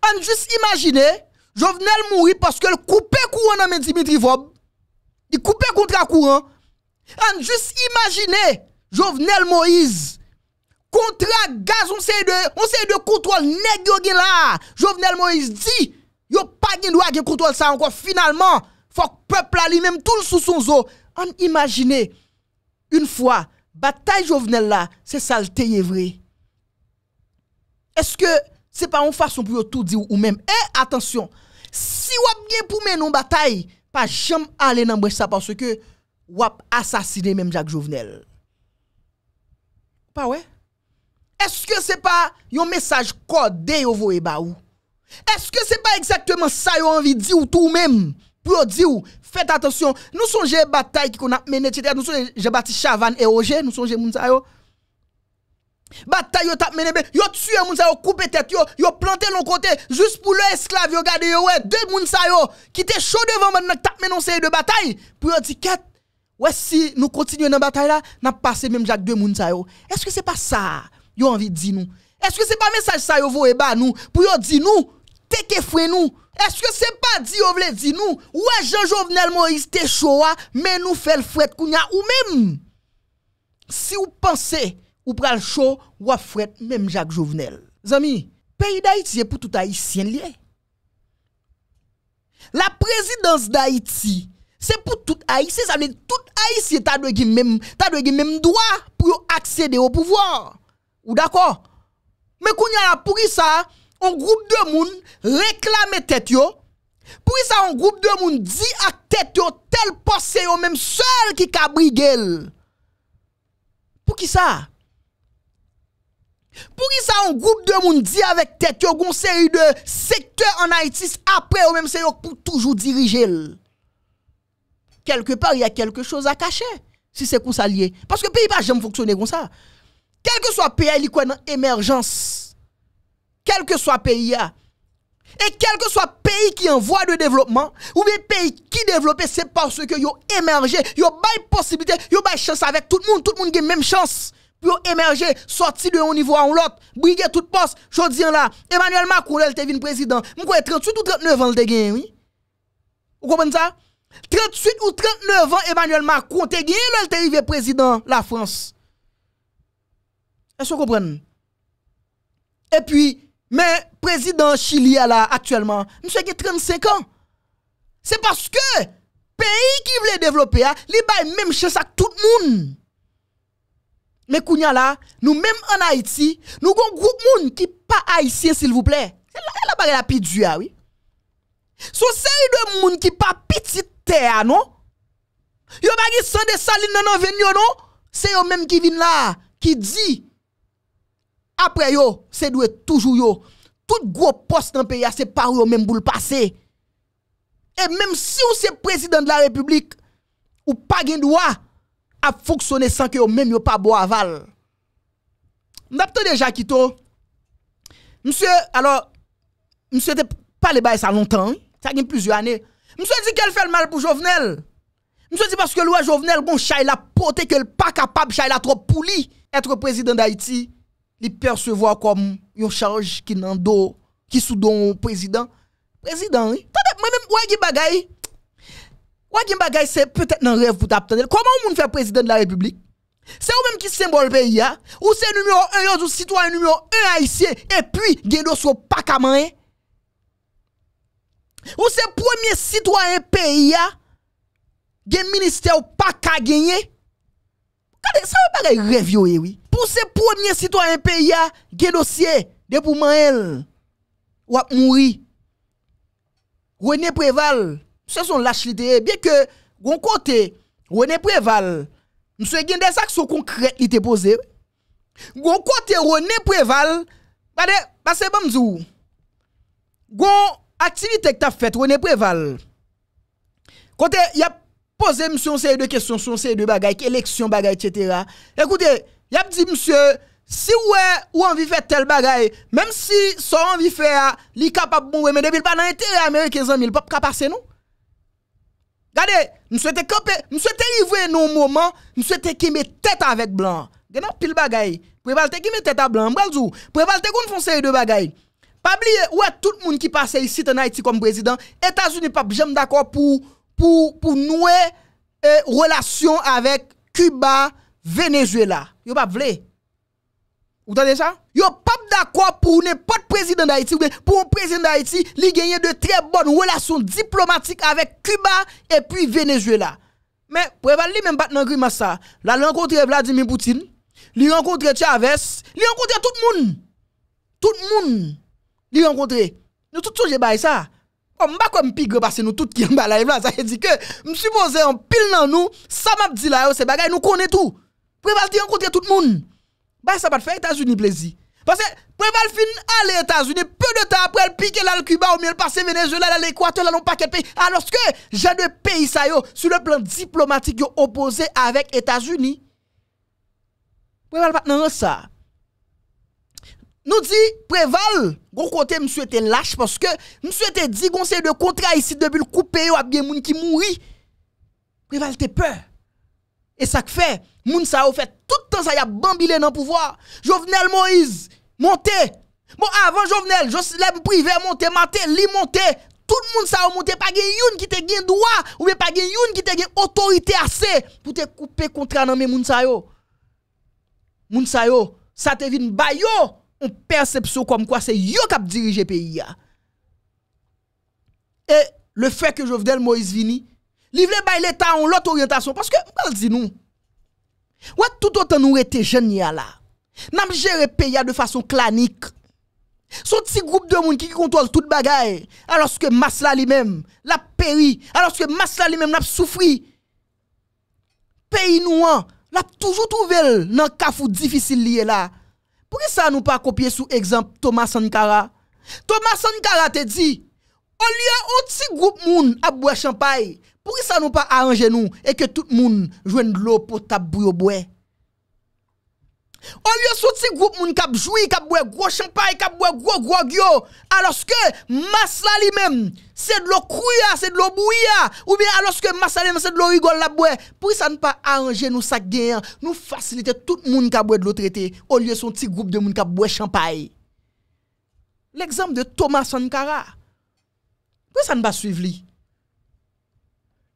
On juste imaginer, Jovenel Moïse parce que le coupé courant dans Dimitri Vob. Il coupé contre courant. On juste imaginer, Jovenel Moïse. la gaz, on sait de, on sait de contrôle, nèg là. Jovenel Moïse dit, yo pas de droit de contrôle ça encore finalement. Faut que peuple lui-même tout le sous son zo. On imaginer, une fois, Batay Jouvenel la, se salteye vre. Eske se pa yon fason pou yo tou di ou ou mem? E, eh, atensyon, si wap gen pou men yon batay, pa jom ale nan brech sa parce ke wap asasine menm Jacques Jouvenel. Pa we? Eske se pa yon mesaj kode yo vou e ba ou? Eske se pa eksektemen sa yo anvi di ou tou ou mem? pour dire, faites attention, nous sommes bataille qui qu'on a mené Nous sommes j'ai bâti Chavan et Roger, nous sommes des Bataille yo tap mené, yo tué moun sa yo tête yo, yo planté nos côté juste pour le esclave yo ouais deux moun qui étaient chaud devant maintenant tap mené série de bataille pour dire ouais si nous continuons dans bataille là n'a passé même Jacques deux moun Est-ce que c'est pas ça yo envie de dire nous Est-ce que c'est pas message ça yo voye ba nous pour yo dire nous t'es que nous Eske se pa di yo vle di nou? Ou a e Jean Jovenel Moïse te chowa, men nou fel fwet kounya? Ou men, si ou panse, ou pral chow, ou a fwet men Jacques Jovenel? Zami, peyi Daitye pou tout Aisyen liye. La prezidans Daitye, se pou tout Aisyen, sa men tout Aisyen ta dwe gime men, ta dwe gime men mdwa pou yo akse de yo pouvwa. Ou dako? Men kounya la pouri sa, un groupe de moun réclame tête yo. Pour ça, un groupe de moun dit à tête yo, tel poste yo même seul qui cabriguel. Pour qui ça? Pour qui ça, un groupe de moun dit avec tête yo, une série de secteur en Haïti après yo même c'est yo pour toujours diriger. Quelque part, il y a quelque chose à cacher. Si c'est comme ça lié. Parce que pays pas jamais fonctionner comme ça. Quel que soit le pays, il y a émergence quel que soit pays Et quel que soit pays qui est en voie de développement, ou bien pays qui développe, c'est parce que yo émergé, yo une possibilité, yo une chance avec tout le monde, tout le monde a même chance pour émerger, sortir de un niveau à l'autre, briguer toute poste. Je dis là, Emmanuel Macron, il devenu président. avez 38 ou 39 ans, il gagné, oui. Vous comprenez ça? 38 ou 39 ans, Emmanuel Macron, est gagné, président arrivé président la France. Est-ce que vous comprenez? Et puis, Men, prezident Chilia la, atyèlman, mè chèkè 35 an. Sè paskè, peyi ki vle devlopè ya, li bay mèm chè sa tout moun. Mè kounyan la, nou mèm an Haiti, nou kon grouk moun ki pa Haitien, s'il vous plè. Lè la bagay la pi djou ah ya, wè. Sou se y dwe moun ki pa piti tè ya, ah, non? Yo bagay sè de salin nan an venyo, non? Se yo mèm ki vin la, ki di, apre yo, se dwe toujou yo. Tout gro post nan peri a se par yo menm bou l'pase. Et menm si ou se prezident de la republik ou pa gen do a a foksonen san ke yo menm yo pa bo aval. Mdapte deja kiton. Mse, alor, mse te pale bay sa lontan, sa gen plusieurs ane. Mse di ke l fèl mal pou jovenel. Mse di paske l wè jovenel bon chay la pote ke l pa kapab chay la tro pou li etre prezident d'Haïti. Li persevo akwam yon chalj ki nan do Ki sou don prezident Prezident yi Wage bagay Wage bagay se peutet nan rev pou tap tande Koman ou moun fè prezident la republik Se ou menm ki sembol peyi ya Ou se numyon 1 yoz ou sitwany numyon 1 a isye E puis gen dos yo pak a man Ou se premier sitwany peyi ya Gen minister yo pak a genye Kade se ou bagay rev yo ewi c'est premier citoyen pays a dossier de pour ou a mouri. René Préval, ce sont lâche eh bien que gon côté René Préval, monsieur gen des actions concrètes li posé. Gon côté René Préval, bade parce que bamzou. Gon activité que t'as fait René Préval. Côté y a posé une série de questions, sur série de bagages, élection bagages, etc. Écoutez Y ap di, msye, si wè ou anvi fè tel bagay, mèm si son anvi fè a li kapap mou bon wè, mè debil pa nan ete Amerikez anmi, mèl pop kapase nou? Gade, mswe te kope, mswe te yivwe nou mouman, mswe te kime tèt avèk blan. Genan pil bagay. Pwè balte kime tèt avèk blan. Mwè balte koun fonsè yi de bagay. Pabli, wè tout moun ki pase yi sit en Haiti kom prezident, Etasouni pop jèm d'akor pou noue euh, relasyon avèk Kuba, venejwe la, yo pap vle ou ta de sa? yo pap d'akwa pou ou ne pat prezident d'Haïti, pou ou prezident d'Haïti li genye de tre bon wèlasyon diplomatik avèk Kuba, epwi venejwe la mè, pou eval li mèm bat nan gri mas sa, la l'enkontre Vladimir Poutine li renkontre Chavez li renkontre tout moun tout moun, li renkontre nou tout souje bay sa m bak wèm pigre basse nou tout ki m balay vla, sa yè di ke, m supose an pil nan nou sa map di la yo se bagay, nou kone tou Préval te rencontrer tout le monde. Bah, ça va te faire États-Unis plaisir. Parce que Préval fin aller aux États-Unis, peu de temps après, elle pique là le Cuba, ou bien elle passe Venezuela, l'Équateur, là non pas quel pays. Alors que j'ai de pays, ça yo, sur le plan diplomatique, yo opposé avec États-Unis. Préval pas non ça. Nous dit, Préval, gros côté, monsieur était lâche parce que monsieur était dit qu'on de contrats ici depuis le coupé, ou bien moun qui mourit. Préval, t'es peur. Et ça fait, moun fait tout le temps ça y a bambilé dans le pouvoir. Jovenel Moïse, montez. Bon, avant Jovenel, Jocelyn privé montez, maté, li monter. Tout le monde ça a monté, pas gen qui te gen droit, ou bien pas gen qui te gen autorité assez pour te couper contre dans Mounsao. moun ça yo. ça yo, te vin ba yo, on perception comme quoi c'est yo qui dirige pays Et le fait que Jovenel Moïse vini, Livle bay leta ou lot oryentasyon. Paske mwen al di nou. Ouak tout otan nou rete jen ya la. Nan ap jere peya de fason klanik. Son ti group de moun ki kontrol tout bagay. Aloske mas la li men. La peri. Aloske mas la li men nap soufri. Peyi nou an. Nap toujou touvel nan kafou difisil liye la. Pouke sa nou pa kopye sou ekzamp Thomas Sankara? Thomas Sankara te di. O liye ou ti group moun ap bwa champay. Ouak tout otan nou rete jen ya la. Pwè sa nou pa aranje nou e ke tout moun jwen dlo pota bouyo bwe? O liyo sou ti goup moun kapjoui kapbwe, gwo champay kapbwe, gwo gwo gyo aloske mas la li men se dlo kouya, se dlo bouya ou bien aloske mas la li men se dlo rigol la bwe Pwè sa nou pa aranje nou sa gen, nou fasilite tout moun kapbwe dlo trete o liyo sou ti goup de moun kapbwe champay L'exemple de Thomas Sankara Pwè sa nou pa suive li?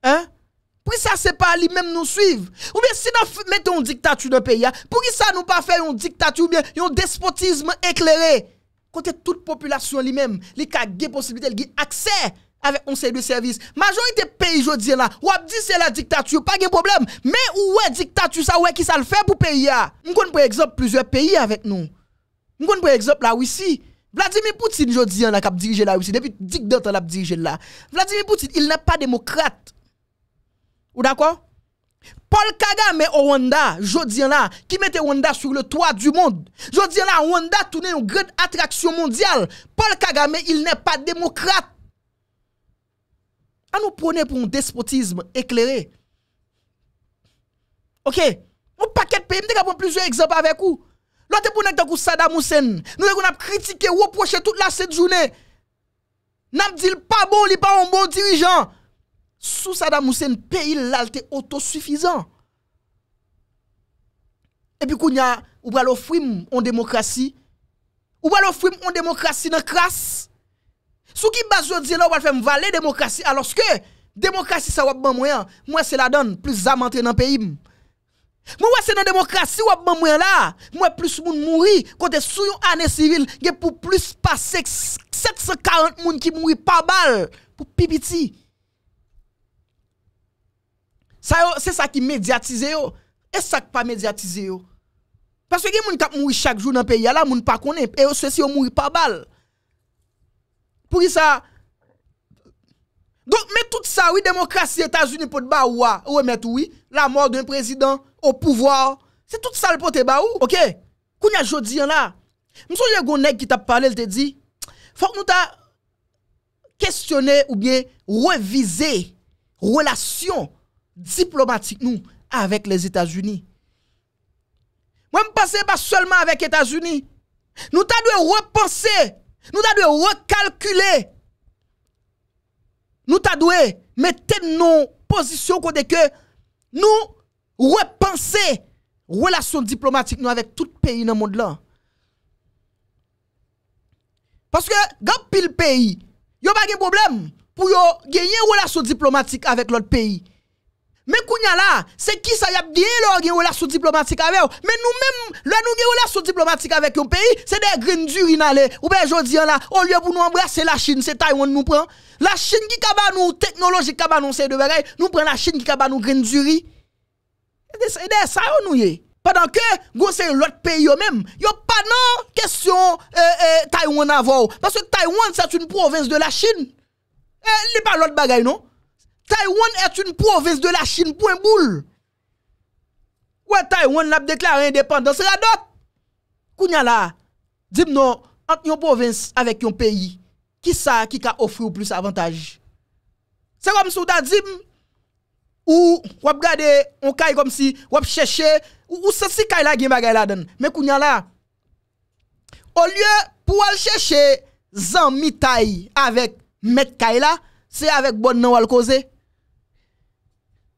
Pou ki sa sepa li menm nou suiv? Ou biye si nan mette yon diktatiu nan peyi ya Pou ki sa nou pa fe yon diktatiu Ou biye yon despotisme ekleré Kote tout populasyon li menm Li ka ge posibilite li ge akse Avek 11.2 servis Majorite peyi jodi la Ou ap di se la diktatiu Pa gen problem Me ou we diktatiu sa Ou we ki sa le fe pou peyi ya Mkoun pou ekzop plusieurs peyi avek nou Mkoun pou ekzop la Ouissi Vladimir Poutine jodi la Kap dirije la Ouissi Depi dikdote la ap dirije la Vladimir Poutine il ne pa demokrate Ou d'accord Paul Kagame au Rwanda, jodi là, qui mettait Rwanda sur le toit du monde. Jodi là, Rwanda tourne une grande attraction mondiale. Paul Kagame, il n'est pas démocrate. À nous prôner pour un despotisme éclairé. OK, un paquet de pays, je prendre plusieurs exemples avec vous. L'autre pour nous Saddam Hussein, nous avons critiqué, reproché toute la cette journée. N'a dit pas bon, il pas un bon dirigeant. Sousa da mousen peyi lalte otosufizan. Epi kou nya, ou walo fwim on demokrasi. Ou walo fwim on demokrasi nan kras. Sou ki baz yo di la wale fem vale demokrasi. Aloske, demokrasi sa wap man mwen. Mwen se la don plus amante nan peyi m. Mwen wase nan demokrasi wap man mwen la. Mwen plus moun mounri. Kote sou yon ane sivil, gen pou plus pasek 740 moun ki mounri pa bal. Pou pipiti. Sa yo, se sa ki medyatize yo. E sa ki pa medyatize yo. Paswe gen moun kap moui chak jou nan peyi ala, moun pa konen. E yo, se si yo moui pa bal. Pou yi sa. Don, men tout sa, oui, demokrasi, Etat-Unis, pot ba ou a. Ou emet, oui, la mort d'un prezident, ou pouvoir. Se tout sa l'pote ba ou. Ok, koun ya jodi an la. Moussou yon gounen ki tap pale, l te di. Fok nou ta questione ou gen revize relasyon. diplomatique nous avec les États-Unis. Moi, je pense pas seulement avec les États-Unis. Nous dû repenser, nous dû recalculer. Nous dû mettre nos positions côté que nous repenser relations diplomatiques nous avec tout pays dans le monde là. Parce que dans pile pays, a pas de problème pour yo gagner relations diplomatiques avec l'autre pays. Men kou nyan la, se ki sa yap diye lor gen ou la sou diplomatik ave yo. Men nou men, lor nou gen ou la sou diplomatik ave yon peyi, se de grinduri nan le. Ou ben jodi yon la, ou lye pou nou embrase la chine, se Taiwan nou pran. La chine ki kaban nou teknolojik, kaban nou se de bagay, nou pran la chine ki kaban nou grinduri. E de sa yon nou ye. Padan ke, go se yon lot peyi yo men, yo pa nan kesyon Taiwan avor. Parce que Taiwan, sa t'une province de la chine. E eh, li pa lot bagay nou. Taiwan et yon province de la chine pou en boule. Kwen Taiwan ap dekla re indépendant, se yadot. Kou nyan la, dim nou, ant yon province avèk yon peyi, ki sa ki ka ofri ou plus avantaj. Se kom sou da dim, ou wap gade, ou kai kom si, wap chèche, ou sè si kaila gen bagay la den. Men kou nyan la, ou lye pou wal chèche, se zan mitai avèk met kaila, se avèk bon nan wal koze,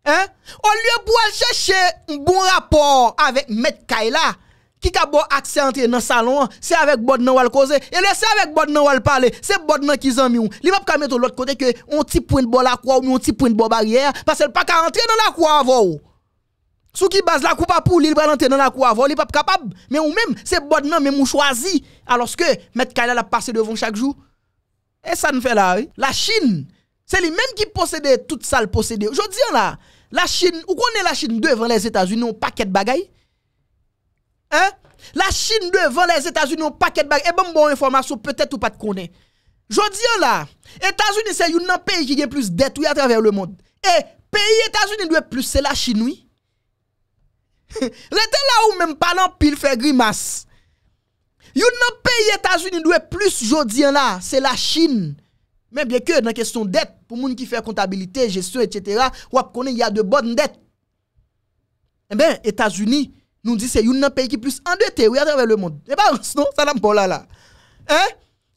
Hein? Au lieu de chercher un bon rapport avec Mette Kaila, qui a bon accès à entrer dans le salon, c'est avec Bodnan le causer. Et le c'est avec Bodnan le parler, c'est Bodnan qui zami mis. Il va pas mettre l'autre côté que on petit point de la croix ou un petit point de la barrière, parce qu'il pas qu'à entrer dans la croix avant. Sous qui base la coupe à poule, il va rentrer dans la cour avant, il pas capable. Mais ou même, c'est Bodnan même ou choisi. Alors que Mette Kaila l'a passé devant chaque jour. Et ça ne fait là, La Chine, c'est lui-même qui possédait toute ça le possédait. Aujourd'hui, là, La chine, ou konen la chine dwe van les Etats-Unis ou non, paket bagay? Hein? La chine dwe van les Etats-Unis non, eh bon ou paket bagay? Ebon bon informasyon, petet ou pat konen. Jodi an la, Etats-Unis se yon nan peyi ki gen plus detouye atraver le monde. E, eh, peyi Etats-Unis dwe plus, se la chine ou? Le ten la ou menm palan pil fe grimas. Yon nan peyi Etats-Unis dwe plus, jodi an la, se la chine ou? Men bieke nan kesyon det pou moun ki fè kontabilite, jesyon, etc. Wap konen yade bon det. E eh ben, Etasuni nou di se youn nan peyi ki plus endete. Eh non, ou yade avè le moun. E ba, non, sa nan mpola la. Eh,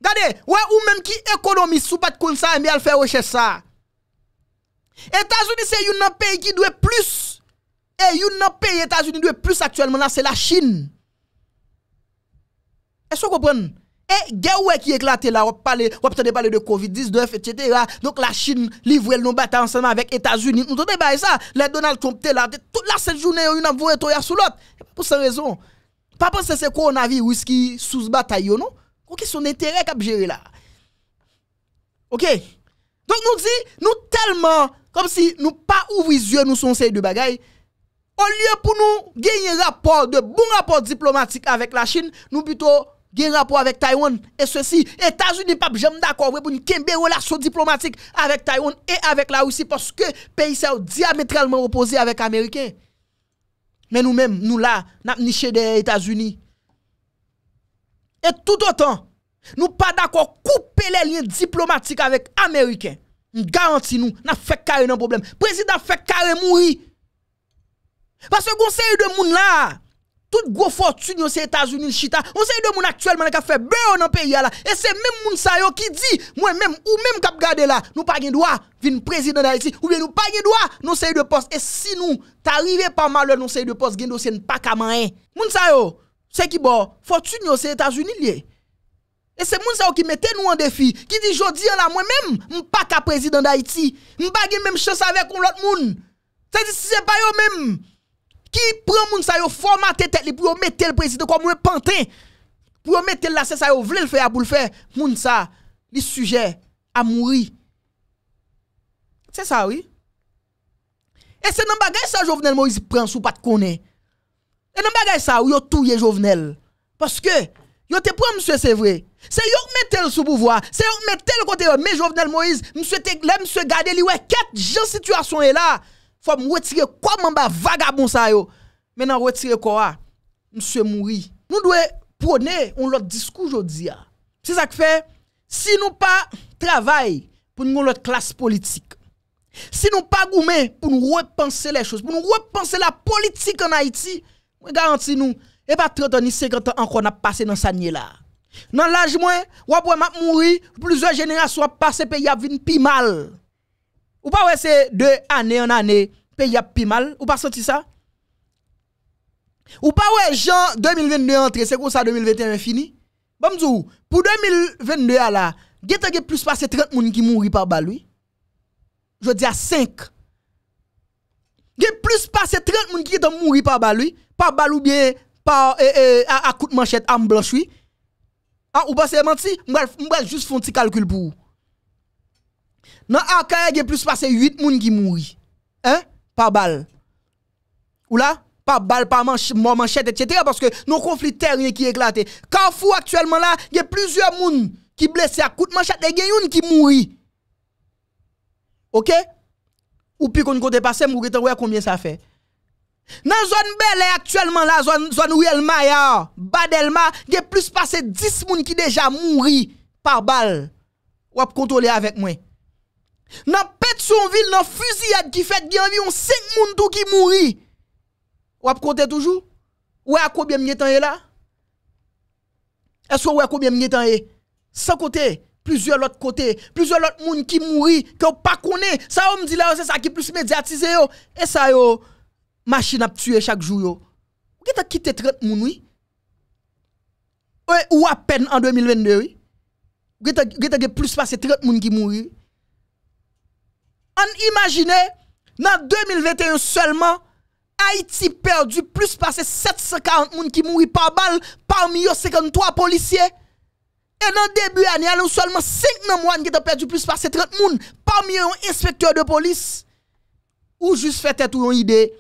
gade, wè ou men ki ekonomis sou pat konsan en bi al fè wè chè sa. Etasuni se youn nan peyi ki dwe plus. Eh, youn nan peyi Etasuni dwe plus aktuellement la, se la Chin. E so go pren? Et eh, guerre qui éclate là, on parle, on parler de Covid-19, etc. Donc la Chine livre nous battre ensemble avec les États-Unis. Nous sommes débat ça. Les Donald Trump là, toute la cette journée, une tout à sous l'autre. Pour cette raison. Pas parce que c'est coronavirus qui sous bataille, non? Quel est son intérêt à géré là? Ok? Donc nous dit, nous tellement, comme si nous pas ouvrir les yeux, nous sommes de bagaille. Au lieu pour nous gagner un rapport, de bon rapport diplomatique avec la Chine, nous plutôt gen rapor avèk Tayon, et se si, Etasouni pap jèm d'akor, wè pou nou kembe relasyon diplomatik avèk Tayon, et avèk la ou si, poske peyi se ou diametralman opozi avèk Ameriken. Men nou mèm, nou la, nan nishè de Etasouni. Et tout otan, nou pa d'akor, koupe le liyen diplomatik avèk Ameriken, m garanti nou, nan fèk kare nan problem. Prezident fèk kare mouri. Pasè gounse yu de moun la, nan, Toute gwo fòrtun yo se Etajunil chita, moun se yi de moun aktuel man an ka fe beyo nan peya la, e se mèm moun sa yo ki di, mwen mèm, ou mèm kap gade la, nou pa gen do a, vin prezidant Aiti, ou ven nou pa gen do a, nou se yi de post, e si nou, ta arrive pa malon nou se yi de post, gen do se n'paka man en. Moun sa yo, se ki bo, fòrtun yo se Etajunil ye. E se moun sa yo ki mette nou an defi, ki di jodi an la mwen mèm, mwen paka prezidant Aiti, mwen bagi mèm chosa vek moun lot moun. Se di Ki pran moun sa yo formatè tèk li pou yo metè l prezidè kon mwen pantè. Pou yo metè l la sè sa yo vle l fè ya pou l fè. Moun sa li sujè a mouri. Sè sa wè. E sè nan bagay sa jovenel Moïse pran sou pat konè. E nan bagay sa yo touye jovenel. Paske yo te pran msè sè vwè. Sè yo k metè l sou pou vwa. Sè yo k metè l kote yo. Me jovenel Moïse msè te glem msè gade li wè. Kèt jen situasyon e la. faut me retirer quoi m'en bas vagabond ça yo maintenant retirer quoi ah? monsieur mouri nous devons prendre on l'autre discours aujourd'hui ah. c'est ça que fait si nous pas travail pour nous notre classe politique si nous pas goumer pour nous repenser les choses pour nous repenser la politique en Haïti vous garantis nous et pas 30 ans ni 50 ans encore n'a passé dans ça là dans l'âge moins ou après m'a mourir plusieurs générations passé pays a vinn pi mal ou pas, ouais, c'est de année en année, pays a plus mal. Ou pas senti ça? Ou pas, ouais, Jean 2022 entré, c'est comme ça 2021 fini? Bon, pour 2022 là, il y plus passé 30 personnes qui mourent par balle, Je dis à 5. Il y a plus passé 30 personnes qui sont mourent par balle, pas Par balle ou bien par eh, eh, à, coup de manchette en blanche, ah, ou pas, c'est menti? M'bral juste faire un petit calcul pour vous. Dans Akaya, il y a plus de 8 personnes qui mourent. Hein? Par balle. Ou là? Par balle, par manche, manchette, etc. Parce que nos conflits terriens qui éclatent. Carrefour actuellement là, il y a plusieurs personnes qui blessent à coup de manchette et il y qui mourent. OK? Ou puis qu'on côté passé, mourir, combien ça fait? Dans la zone Belle actuellement, la zone, zone elle ya, Badelma, il y a plus de 10 personnes qui déjà mourent par balle. Ou à contrôler avec moi. Dans ville, dans fusillade qui fait environ 5 personnes qui mourent. Ou avez côté toujours Ou à combien de temps là Est-ce que vous combien de temps Sans côté plusieurs autres côtés, plusieurs autres moun qui mouri que pas connues. Ça on me dit c'est ça qui est plus médiatisé yo. Et ça yo machine à tuer chaque jour Vous avez quitté 30 personnes. oui Ou à peine en 2022 oui. Vous qui plus passé 30 personnes qui mourent. On imagine, dans 2021 seulement, Haïti perdu plus de 740 personnes qui mourent par balle, parmi 53 policiers. Et dans début année, nous seulement 5 personnes qui ont perdu plus de 30 personnes, parmi les un inspecteur de police. Ou juste fait tête ou une idée,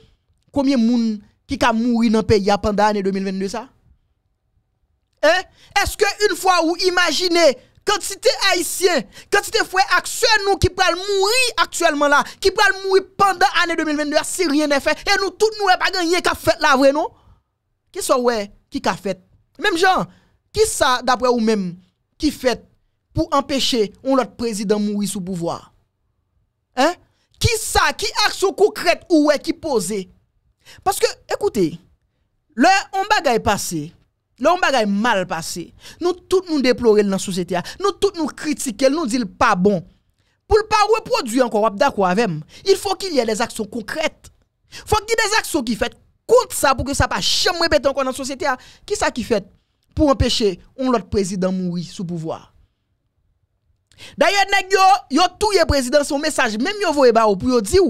combien de personnes qui ont mouru dans le pays pendant l'année 2022 ça? Hein? Est-ce que une fois ou imaginez Kansite haisyen, kansite fwe aksyon nou ki pral mouri aktuellement la, ki pral mouri pandan ane 2022, se ryen de fwe, e nou tout nou e bagan yen ka fwet la vre nou? Ki sa wè ki ka fwet? Mèm jan, ki sa dapre ou mèm ki fwet pou empèche ou lot prezident mouri sou pouvoar? Hein? Ki sa, ki aksyon koukret ou wè ki pose? Paske, ekoute, lè, on bagay pase. L'on bagaille mal passé. Nous tous nous déplorons dans la société. Ah. Nous tous nous critiquons, nous disons pas bon. Pour ne pas reproduire encore, d'accord avec Il faut qu'il y ait des actions concrètes. Il faut qu'il y ait des actions qui fassent contre ça pour que ça ne jamais pas encore dans la société. Ah. Qui ça qui fait pour empêcher un autre président mourir sous pouvoir? D'ailleurs, yo, yo tout le président son message, même yo voye ba ou pour yo dire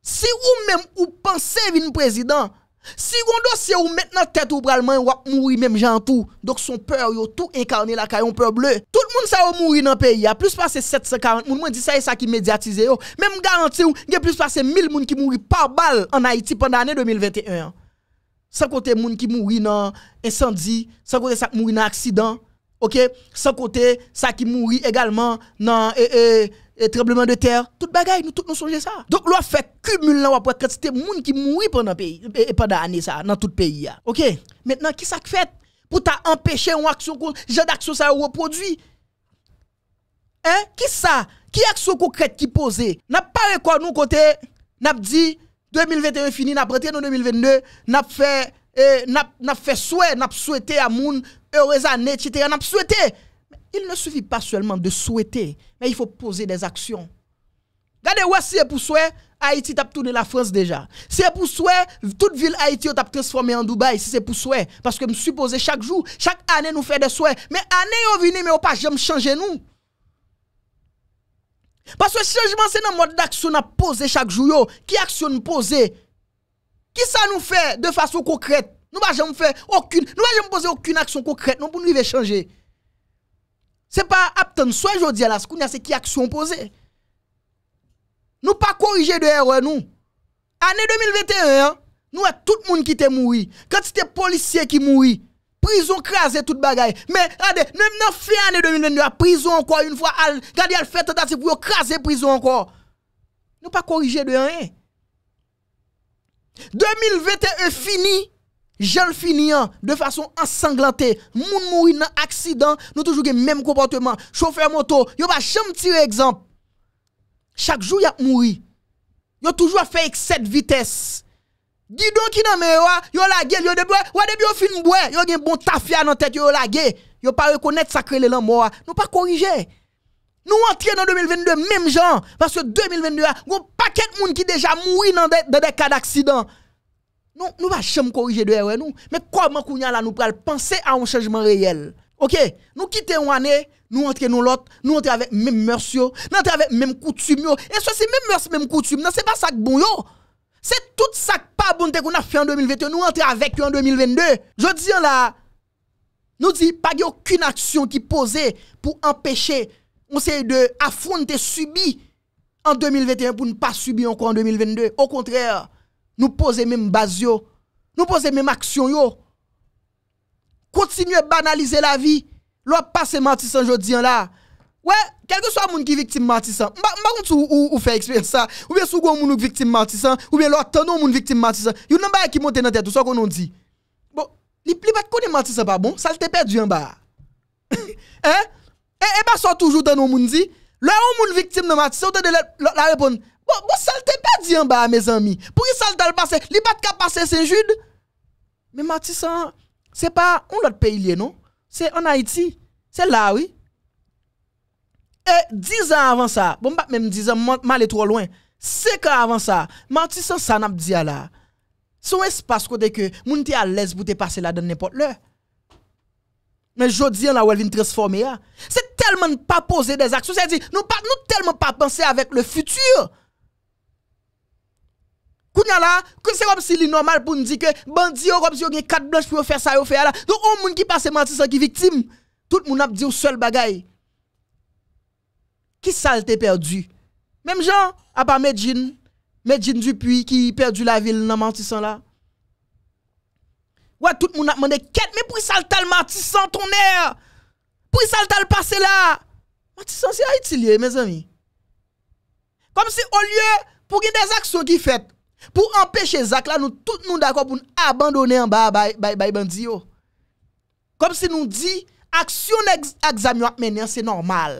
si vous même ou pensez vin président, Si yon dosye ou mèt nan tèt ou bralman wak mouri mèm jantou, dok son pèr yo tout enkarne la kayon pèr ble. Tout moun sa ou mouri nan peyi, a plus passe 740, moun moun di sa yon sa ki mediatize yo. Mèm garanti ou, gen plus passe 1000 moun ki mouri par bal an Haiti pandanè 2021. Sa kote moun ki mouri nan ensandi, sa kote sa ki mouri nan aksidan, ok? Sa kote sa ki mouri egalman nan e-e... Et tremblement de terre, tout bagaille, nous tous nous songeons ça. Donc, l'on fait cumul là, pour quantité moun monde qui mourit pendant pays, pendant année ça, dans tout pays. Ok? Maintenant, qui ça fait pour t'empêcher, une action, genre d'action ça reproduit? Hein? Qui ça? Qui action concrète qui pose? N'a pas quoi nous côté, n'a dit 2021 fini, n'a prêté en 2022, n'a fait, eh, n'a fait souhait, n'a souhaité à moun, heureuse année, etc. N'a souhaité il ne suffit pas seulement de souhaiter, mais il faut poser des actions. Regardez, si c'est pour souhait, Haïti t'a tourné la France déjà. Si c'est pour souhait, toute ville Haïti t'a transformé en Dubaï, si c'est pour souhait. Parce que me suppose chaque jour, chaque année nous fait des souhaits. Mais année on vini, mais on pas jamais changer nous. Parce que changement, c'est dans mode d'action à poser chaque jour. Qui action nous poser Qui ça nous fait de façon concrète Nous ne pouvons jamais faire aucune, nous poser aucune action concrète, nous pour nous changer. Ce n'est pas attendre soit aujourd'hui à la c'est qui action posée. Nous pas corriger de erreur nous. Année 2021, hein, nous avons tout le monde qui était mort. Quand c'était policier qui mourit, prison crasé toute bagaille. Mais regardez, même dans fin année 2022, prison encore une fois, regardez, elle fait tentative pour craser prison encore. Nous pas corriger de rien. 2021 fini. J'en finis de façon ensanglantée, moun mourir dans accident, nous toujours le même comportement. Chauffeur moto, yo pas jamais tirer exemple. Chaque jour y a mouri. Yo toujours fait excès de vitesse. Guidon qui n'a mewa, yo la gueule, yo de bois, ou de yo fin bois, yo un bon tafia dans tête, yo la gueule. Yo pas reconnaître sacré l'élan mort, nous pas corriger. Nous entrons dans 2022 même genre parce que 2022 yon paquet de monde qui déjà mouri dans des cas d'accident. Nous ne pas corriger de erreur nous, mais comment nous pral penser à un changement réel. OK, nous quittons une année, nous entrons dans l'autre, nous entrons avec même mœurs, nous entrons avec même coutume et ça c'est même mœurs même coutume. Non, c'est pas ça que bon C'est tout ça que pas bon qu'on a fait en 2021, nous entrons avec en 2022. Je dis là nous dit pas aucune action qui posait pour empêcher on série de affronter subi en 2021 pour ne pas subir encore en 2022. Au contraire, nous poser même base nous poser même action yo. Continuez à banaliser la vie. L'on passe Martissan jodi là. Ouais, quel que soit le monde qui victime Martissan, je ne ou, ou fait expérience ça, ou bien si vous avez victime Martissan, hein. ou bien l'autre monde victime Martissan, il y a qui monte dans la tête, tout ça qu'on dit. Bon, il ne pas connaître c'est hein, pas bon, ça le perdu en bas. hein? Et, eh, et, eh, bah, toujours dans nos monde dit, le est victime de Martissan, on te la réponse, Bon, bon, ça pas dit en bas, mes amis. Pour ça le passé, il pas de passer Saint-Jude. Mais Matissan, c'est pas un autre pays non? C'est en Haïti. C'est là, oui. Et 10 ans avant ça, bon, bah, même 10 ans, mal trop loin. 5 ans avant ça, Matissan, ça n'a pas dit là. Son espace côté que moun à l'aise pour te passer là dans n'importe l'heure. Mais jodi là où elle transformé transformer ah. C'est tellement pas poser des actions, c'est à dire nous pas nous tellement pas penser avec le futur. Kounya là, c'est comme si normal pour nous dire que bandit comme si 4 quatre blanches pour faire ça, et faire là. Donc on monde qui passe sans qui victime, tout le monde a dit un seul bagaille. Qui te perdu Même gens, à part Medjin, Medjin Dupuis qui perdu la ville dans mentissant là. Ouais, tout le monde a demandé quête, mais pour salte le sans ton air Pour salte le passé là Mentissant c'est Haïti mes amis. Comme si au lieu pour des actions qui faites Pou empèche zak la nou tout nou d'akor pou nou abandone yon ba bay bandi yo. Kom se nou di, aksyon aksamyo akmenyen se normal.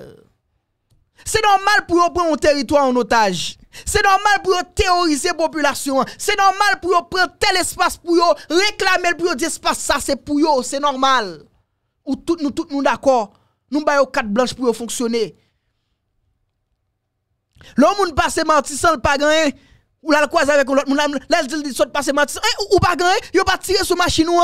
Se normal pou yo pren yon teritwa yon notaj. Se normal pou yo teorize populasyon. Se normal pou yo pren tel espas pou yo reklamel pou yo di espas sa se pou yo. Se normal. Ou tout nou tout nou d'akor. Nou bayo kat blanche pou yo fonksyone. Lò moun pas se manti san l'pagan yon. Ou la croise avec l'autre monde, là il passer matin, eh, ou pas gagne, yon pas tiré sur machine ou.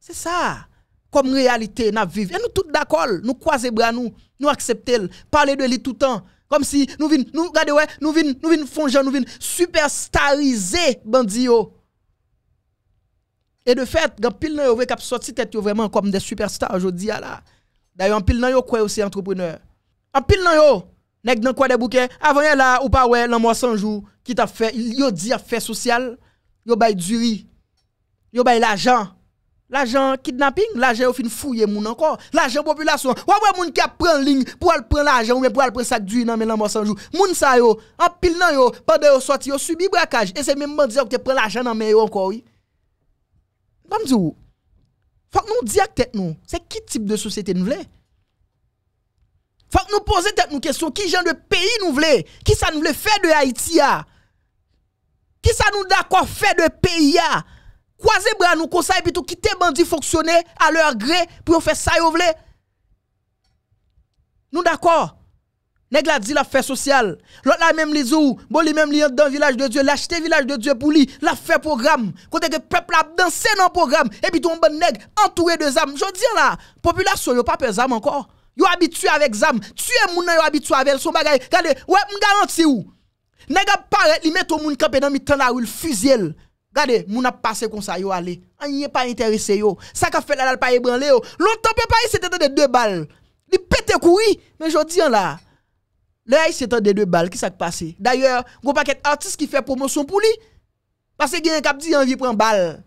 C'est ça. Comme réalité n'a vivre. Et nous tous d'accord, nous croiser bras nous, nous accepter, parler de lui tout le temps. Comme si nous vin, nous regardez ouais, nous vin, nous nous superstariser Et de fait, grand pile nan yo k'ap tête vraiment comme des superstars aujourd'hui là. D'ailleurs, en pile yo quoi aussi entrepreneur. pile Nèk nan kwa de bouken, avanye la ou pa wè lan mwa sanjou ki ta fè, yo di fè sosyal, yo bay djuri, yo bay l'ajan, l'ajan kidnapping, l'ajan ou fin fouye moun anko, l'ajan populasyon, wè wè moun ki a pren lign pou al pren l'ajan ou men pou al pren sak djuri nan men lan mwa sanjou, moun sa yo, an pil nan yo, pande yo soti, yo subi brakaj, e se mèm ban diyo ki te pren l'ajan nan men yo anko wè. Ba m diyo wè? Fak nou di ak tèt nou, se ki tip de sosyete nou wè? Fak nou pose tek nou kesyon, ki jen de peyi nou vle? Ki sa nou vle fe de Haiti ya? Ki sa nou d'akor fe de peyi ya? Kwa ze bran nou konsay, pi tou ki te bandi foksyone, a lor gre, pou yo fe sa yo vle? Nou d'akor? Neg la di la fe sosyal. Lot la menm li zou, bo li menm li yon dan vilaj de Diyo, l'achete vilaj de Diyo pou li la fe program. Kote ke pep la dansen an program, e pi tou an ban neg entouye de zam. Jou di an la, populasyon yo pa pe zam ankor. yo habitué avec zam, tuer moun yo habitué avec son bagay. Regardez, ouais, me garanti ou. Nèg paraît li met au moun camper dans mitan la rue fusiel. Regardez, moun a passé comme ça yo aller. Anye ah, pas intéressé yo. Ça qu'a fait là là pas ébranlé yo. Longtemps pe pas c'était de deux balles. Li pété coui mais jodi hein, là. Le haïtien de deux balles, qui s'est passé? D'ailleurs, gros paquet artiste qui fait promotion pour lui. Parce que y kap di dit envie prend balle.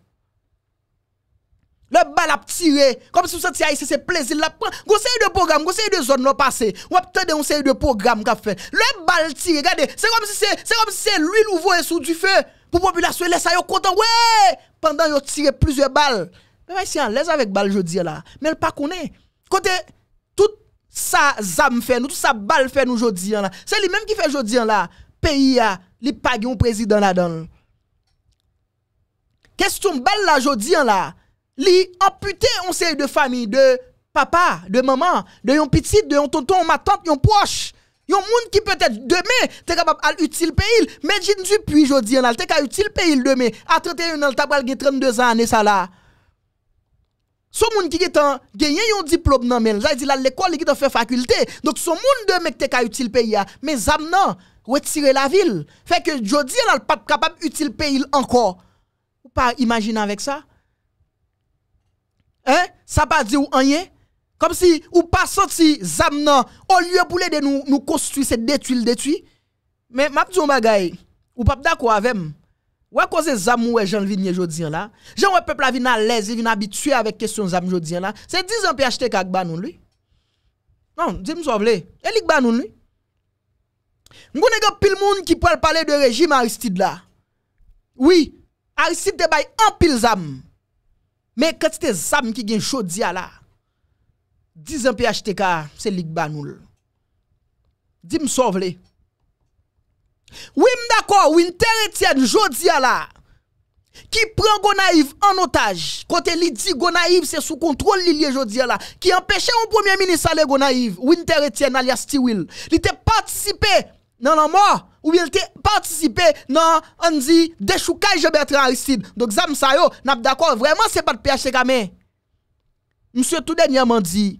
Le bal a tiré. Comme si vous sentiez ici, c'est plaisir. La prend. de programme, conseil de zone, non passé. Ou attendez, on sait de programme qu'a fait. Le bal tiré, regardez. C'est comme si c'est, c'est comme si c'est lui nouveau sous du feu. Pour population, laisse ça, yo content. Ouais! Pendant yo tiré plusieurs balles. Mais si en l'aise avec balle, je dis là. Mais le pas connaît. Côté, tout ça, zam fait nous, tout ça, balle fait nous, dis là. C'est lui-même qui fait dis là. Pays a, li pas un président là-dedans. Question balle là, dis là li amputé on sait de famille, de papa, de maman, de yon petit, de yon tonton, ma tante, yon proche. Yon moun qui peut-être demain, t'es capable al utile pays. Mais ne suis puis jodi dis al, t'es capable utile pays demain. À 31 ans, t'as pas 32 ans, année ça là. Son moun qui ont gagné un diplôme nan men, j'ai dit l'école qui t'a fait faculté. Donc son moun de te ka utile pays mais zam nan retirer la ville. Fait que jodi yon al pas capable utile pays encore. Ou pas imaginer avec ça. Hein? Ça pas dit ou rien. Comme si ou pas senti zamnan au lieu pour l'aider nous nous construire cette détruire détruire. Mais m'a dit un bagay ou pas d'accord avec moi. Ouais cause zam ou Jean Vignier jodi là. Jean ouais peuple vient à l'aise, a habitué avec question zam jodi là. C'est 10 ans PHT kak banou lui. Non, dis-moi vous voulez et ban nous lui. M'gone gars pile monde qui peut parler de régime Aristide là. Oui, Aristide te bay en pile zam. Mais quand c'était Zam qui gagne chaudi là, 10 ans PHTK, c'est l'Igbanoul. Banoul. Dis-moi sauve Oui, d'accord, Winter Etienne, jodi qui prend Gonaïve en otage, côté Lidi, dit Gonaïve, c'est sous contrôle Lilié jodi qui empêchait un premier ministre aller Gonaïve, Winter Etienne alias Tiwil, il était participé non, la mort ou était participé non, on dit déchoucage Bertrand Aristide. Donc zam ça yo, n'a d'accord, vraiment c'est pas de PHTK mais monsieur tout dernièrement dit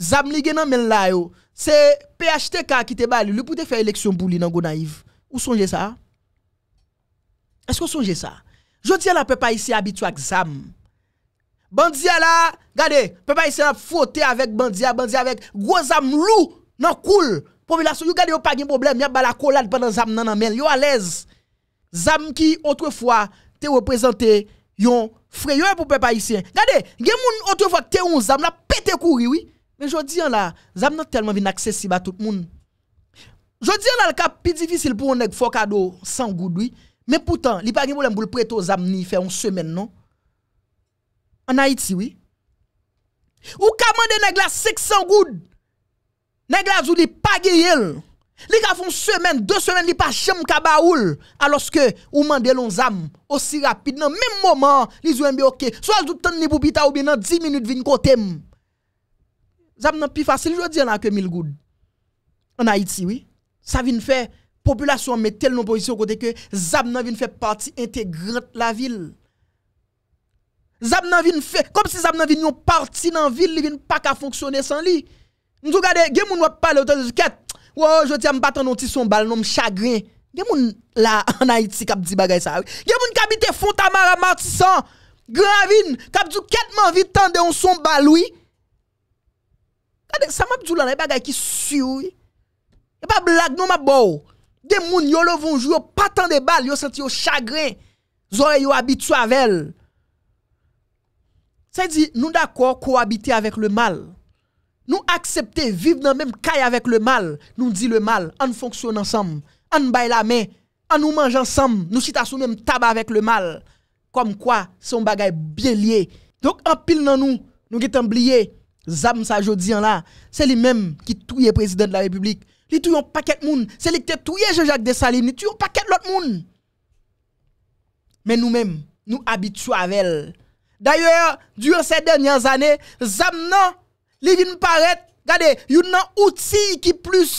zam li gen men la yo, c'est PHTK qui te bali lui pour te faire élection pour lui dans naïve. Ou songez ça Est-ce que vous songez ça Je dis à la peuple ici habitué à zam. Bandia là, regardez, peuple ici a fauté avec bandia, bandia avec gros zam loup, non cool. Povilasyon, yon gade yon pagin problem, yon bala kolad pandan zam nanan men, yon alez. Zam ki, otre fwa, te wè prezante yon frey, yon yon poupe pa isyen. Gade, gen moun otre fwa ke te yon zam, la pete kouri, oui. Men jodi an la, zam nan telman vin aksesi ba tout moun. Jodi an la, laka pi difisil pou yon neg fwa kado, san goud, oui. Men poutan, li pagin problem bou l preto zam ni, fe yon semen, non? An Haiti, oui. Ou kamande neg la sek san goud, oui. Nèg la zou li pa ils Li ka font semaine, deux semaines li pa cham kabaoul alors que ou mande l'on zam aussi rapide nan même moment li zou mbe OK. Soit tout temps ni boubita ou bien nan 10 minutes vin kote m. Zam nan pi facile jodi an a que 1000 goud. En Haïti oui. Ça vient faire population met non position côté que zam nan vient faire partie intégrante la ville. Zam nan fait comme si zam nan une yon parti la ville, li vin pas ka fonctionner sans lui. Ndou gade, gen moun wap pale, wotan de sou ket, wotan de sou chagrin, gen moun la anayiti kap di bagay sa. Gen moun kabite fonta mara martisan, gravin, kap di sou ketman vitan de ou son baloui. Kade, sa mabdou lana, e bagay ki sou, e pa blag nou mabou. Gen moun yo lo vonjou, yo patan de bal, yo senti yo chagrin, zore yo abitou avel. Sa yi di, nou dako ko abite avek le mal. Nous accepter vivre dans même caille avec le mal, nous dit le mal, en fonctionne ensemble, en baille la main, en nous mange ensemble, nous citons sous même tabac avec le mal. Comme quoi, son bagage bien lié. Donc en pile dans nous, nous sommes oubliés. zam sa jodi là, c'est lui même qui le président de la République. Li touille un paquet monde. c'est lui qui touille Jean-Jacques Dessalines, li touille un paquet l'autre monde. Mais nous-mêmes, nous habituons avec elle. D'ailleurs, durant ces dernières années, zam non. Li vin paret, gade, yon nan outi ki plus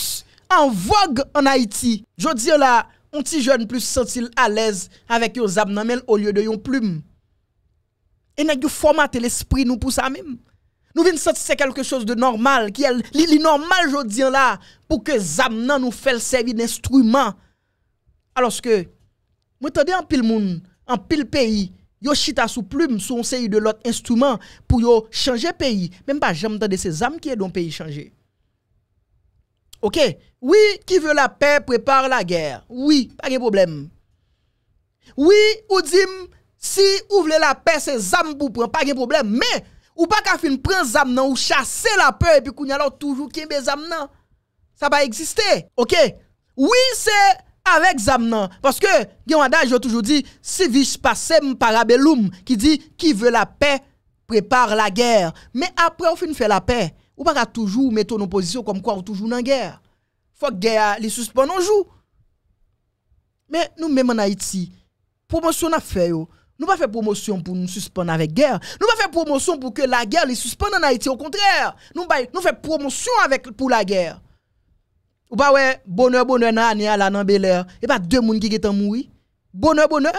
an vog an Haiti. Jodi an la, yon ti joun plus sotil alez avek yon zam nan mel olye de yon ploum. E nan yon format el espri nou pou sa mim. Nou vin sotise kelke chos de normal ki el li normal jodi an la pou ke zam nan nou fel servi d'instrouman. Aloske, mwen tade an pil moun, an pil peyi. yo chita sous plume sous un de l'autre instrument pour yo changer pays même pas jamais de ces âmes qui est dans pays changé OK oui qui veut la paix prépare la guerre oui pas de problème oui ou dim si ou voulez la paix ces âmes pour prendre pas de problème mais ou pas qu'à fin prendre âme ou chasser la paix, et puis qu'on y a toujours qui âmes nan ça va exister OK oui c'est Avèk zam nan, paske genwada yo toujou di, Sivish pasem parabeloum, ki di, ki vè la pe, prepare la ger. Mè apre ou fi nou fè la pe, ou baka toujou metou nou pozisyon kom kwa ou toujou nan ger. Fwa ger li suspon nan jou. Mè nou mèm an Haiti, promosyon an fè yo. Nou pa fè promosyon pou nou suspon an avèk ger. Nou pa fè promosyon pou ke la ger li suspon an Haiti. Ou kontrèr, nou fè promosyon pou la ger. Ou pas ouais, bonheur, bonheur nan, l'année a nan, Bel Air. Et pas deux personnes qui sont moui. Bonheur, bonheur.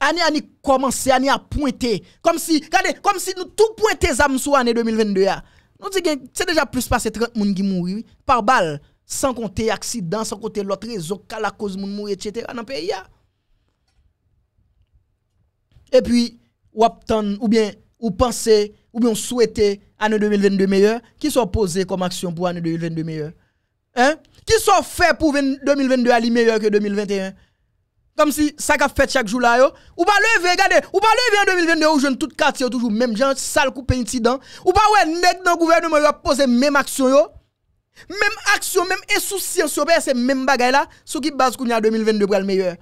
Année a commencé, année a pointé. Comme si, regardez, comme si nous tout pointé zam sou l'année 2022. Nous disons c'est déjà plus passé 30 personnes qui mouri par balle, sans compter accident, sans compter l'autre raison, la cause moun mourir, etc. dans le pays. Et puis, ou, ou bien, ou pensez, ou bien souhaitez année 2022 meilleure, qui sont posée comme action pour année 2022 meilleure. Hein? Qui sont faits pour 2022 à meilleur que 2021? Comme si ça qu'a fait chaque jour là, yo. Ou pas lever, regardez, ou pas lever en 2022, ou jeune tout quartier, toujours même gens, sale coupe incident. Ou pas ouais, dans le gouvernement, posé poser même action, yo. Même action, même insouciance, ben, c'est même bagaille là, ce qui base qu'on a 2022 pour le meilleur.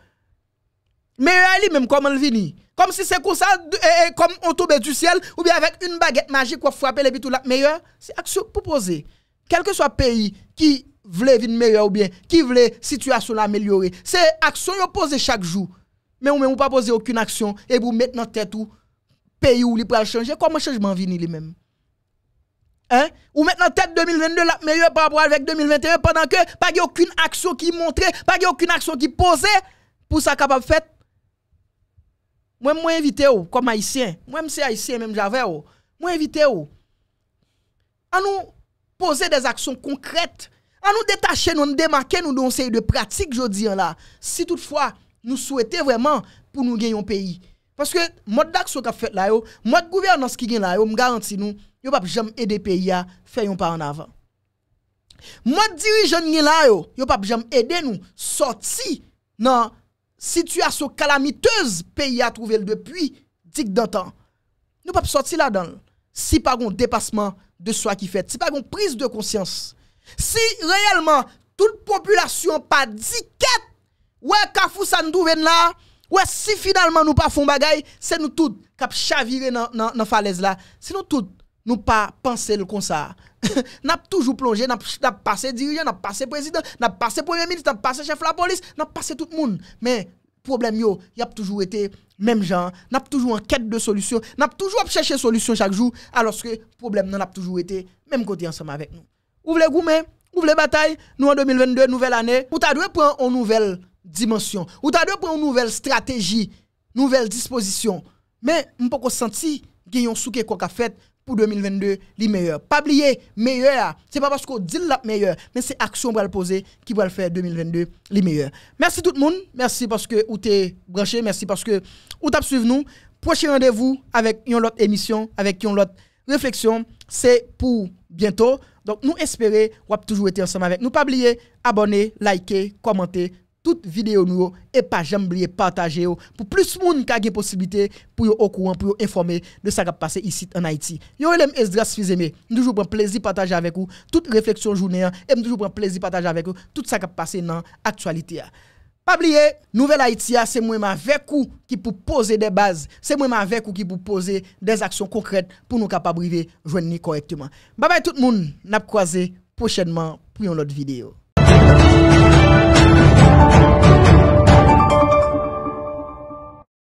Meilleur ali, même comment le vini. Comme si c'est comme ça, eh, eh, comme on tombe du ciel, ou bien avec une baguette magique, qu'on frappe les tout là, meilleur, c'est action proposée. Quel que soit pays qui V'le vivre meilleur ou bien qui voulait situation l'améliorer. C'est action vous posez chaque jour. Mais ou même ou pas poser aucune action et vous mettez en tête ou pays où il peut changer comment changement vini lui-même. Hein? Ou maintenant tête 2022 la meilleure par rapport avec 2021 pendant que pas aucune action qui montrait, pas aucune action qui posait pour ça capable fait. Moi moi invité ou comme haïtien, moi même c'est haïtien même j'avais ou. Moi ou à nous poser des actions concrètes An nou detache nou, nou demake nou donseye de pratik jodi an la. Si toutfwa nou souwete vreman pou nou gen yon peyi. Paske mwad dak sou kap fet la yo, mwad gouvernans ki gen la yo, mgaranti nou, yo pap jem ede peyi a, feyon pa an avan. Mwad dirijon gen la yo, yo pap jem ede nou, soti nan situasyon kalamitez peyi a trouvel depuy, dik dantan. Nou pap soti la dan, si pa gon depasman de swa ki fet, si pa gon pris de konsyansi. Si reyelman tout populasyon pa diket, wè, ka fousan nou tou ven la, wè, si finalman nou pa fon bagay, se nou tout kap chavire nan falez la. Se nou tout nou pa panse le konsar. Nap toujou plonge, nap pase dirijan, nap pase prezident, nap pase premier ministre, nap pase chef la polis, nap pase tout moun. Men, problem yo, yap toujou ete, mem jan, nap toujou an ket de solusyon, nap toujou ap chèche solusyon chak jou, aloske problem nan ap toujou ete, mem koti ansama vek nou. ouvrez les ouvrez bataille, nous en 2022, nouvelle année, ou t'as dû prendre une nouvelle dimension, ou t'as prendre une nouvelle stratégie, nouvelle disposition. Mais, on peut sentir qu'il y a fait pour 2022, les meilleurs. Pas oublier, meilleur, c'est pas parce qu'on dit la meilleur, mais c'est action va le poser qui va le faire 2022, les meilleurs. Merci tout le monde, merci parce que vous êtes branché, merci parce que vous avez suivi nous. Prochain rendez-vous avec une autre émission, avec une autre réflexion, c'est pour bientôt. Donk nou espere wap toujou ete ansama vek. Nou pa blye abone, like, komante, tout videyo nou, e pa jamblye, pataje yo, pou plus moun kage posibite pou yo okouan, pou yo informe de sa kap pase isi an Haiti. Yo elem es dras fizeme, mdoujou pran plezi pataje avek ou, tout refleksyon jounen, mdoujou pran plezi pataje avek ou, tout sa kap pase nan aktualite ya. Pabliye, Nouvel Haïtia se mwen ma vekou ki pou pose de baz, se mwen ma vekou ki pou pose de aksyon konkret pou nou kapabrive jwen ni korektiman. Babay tout moun, napkwaze, pochenman pou yon lot videyo.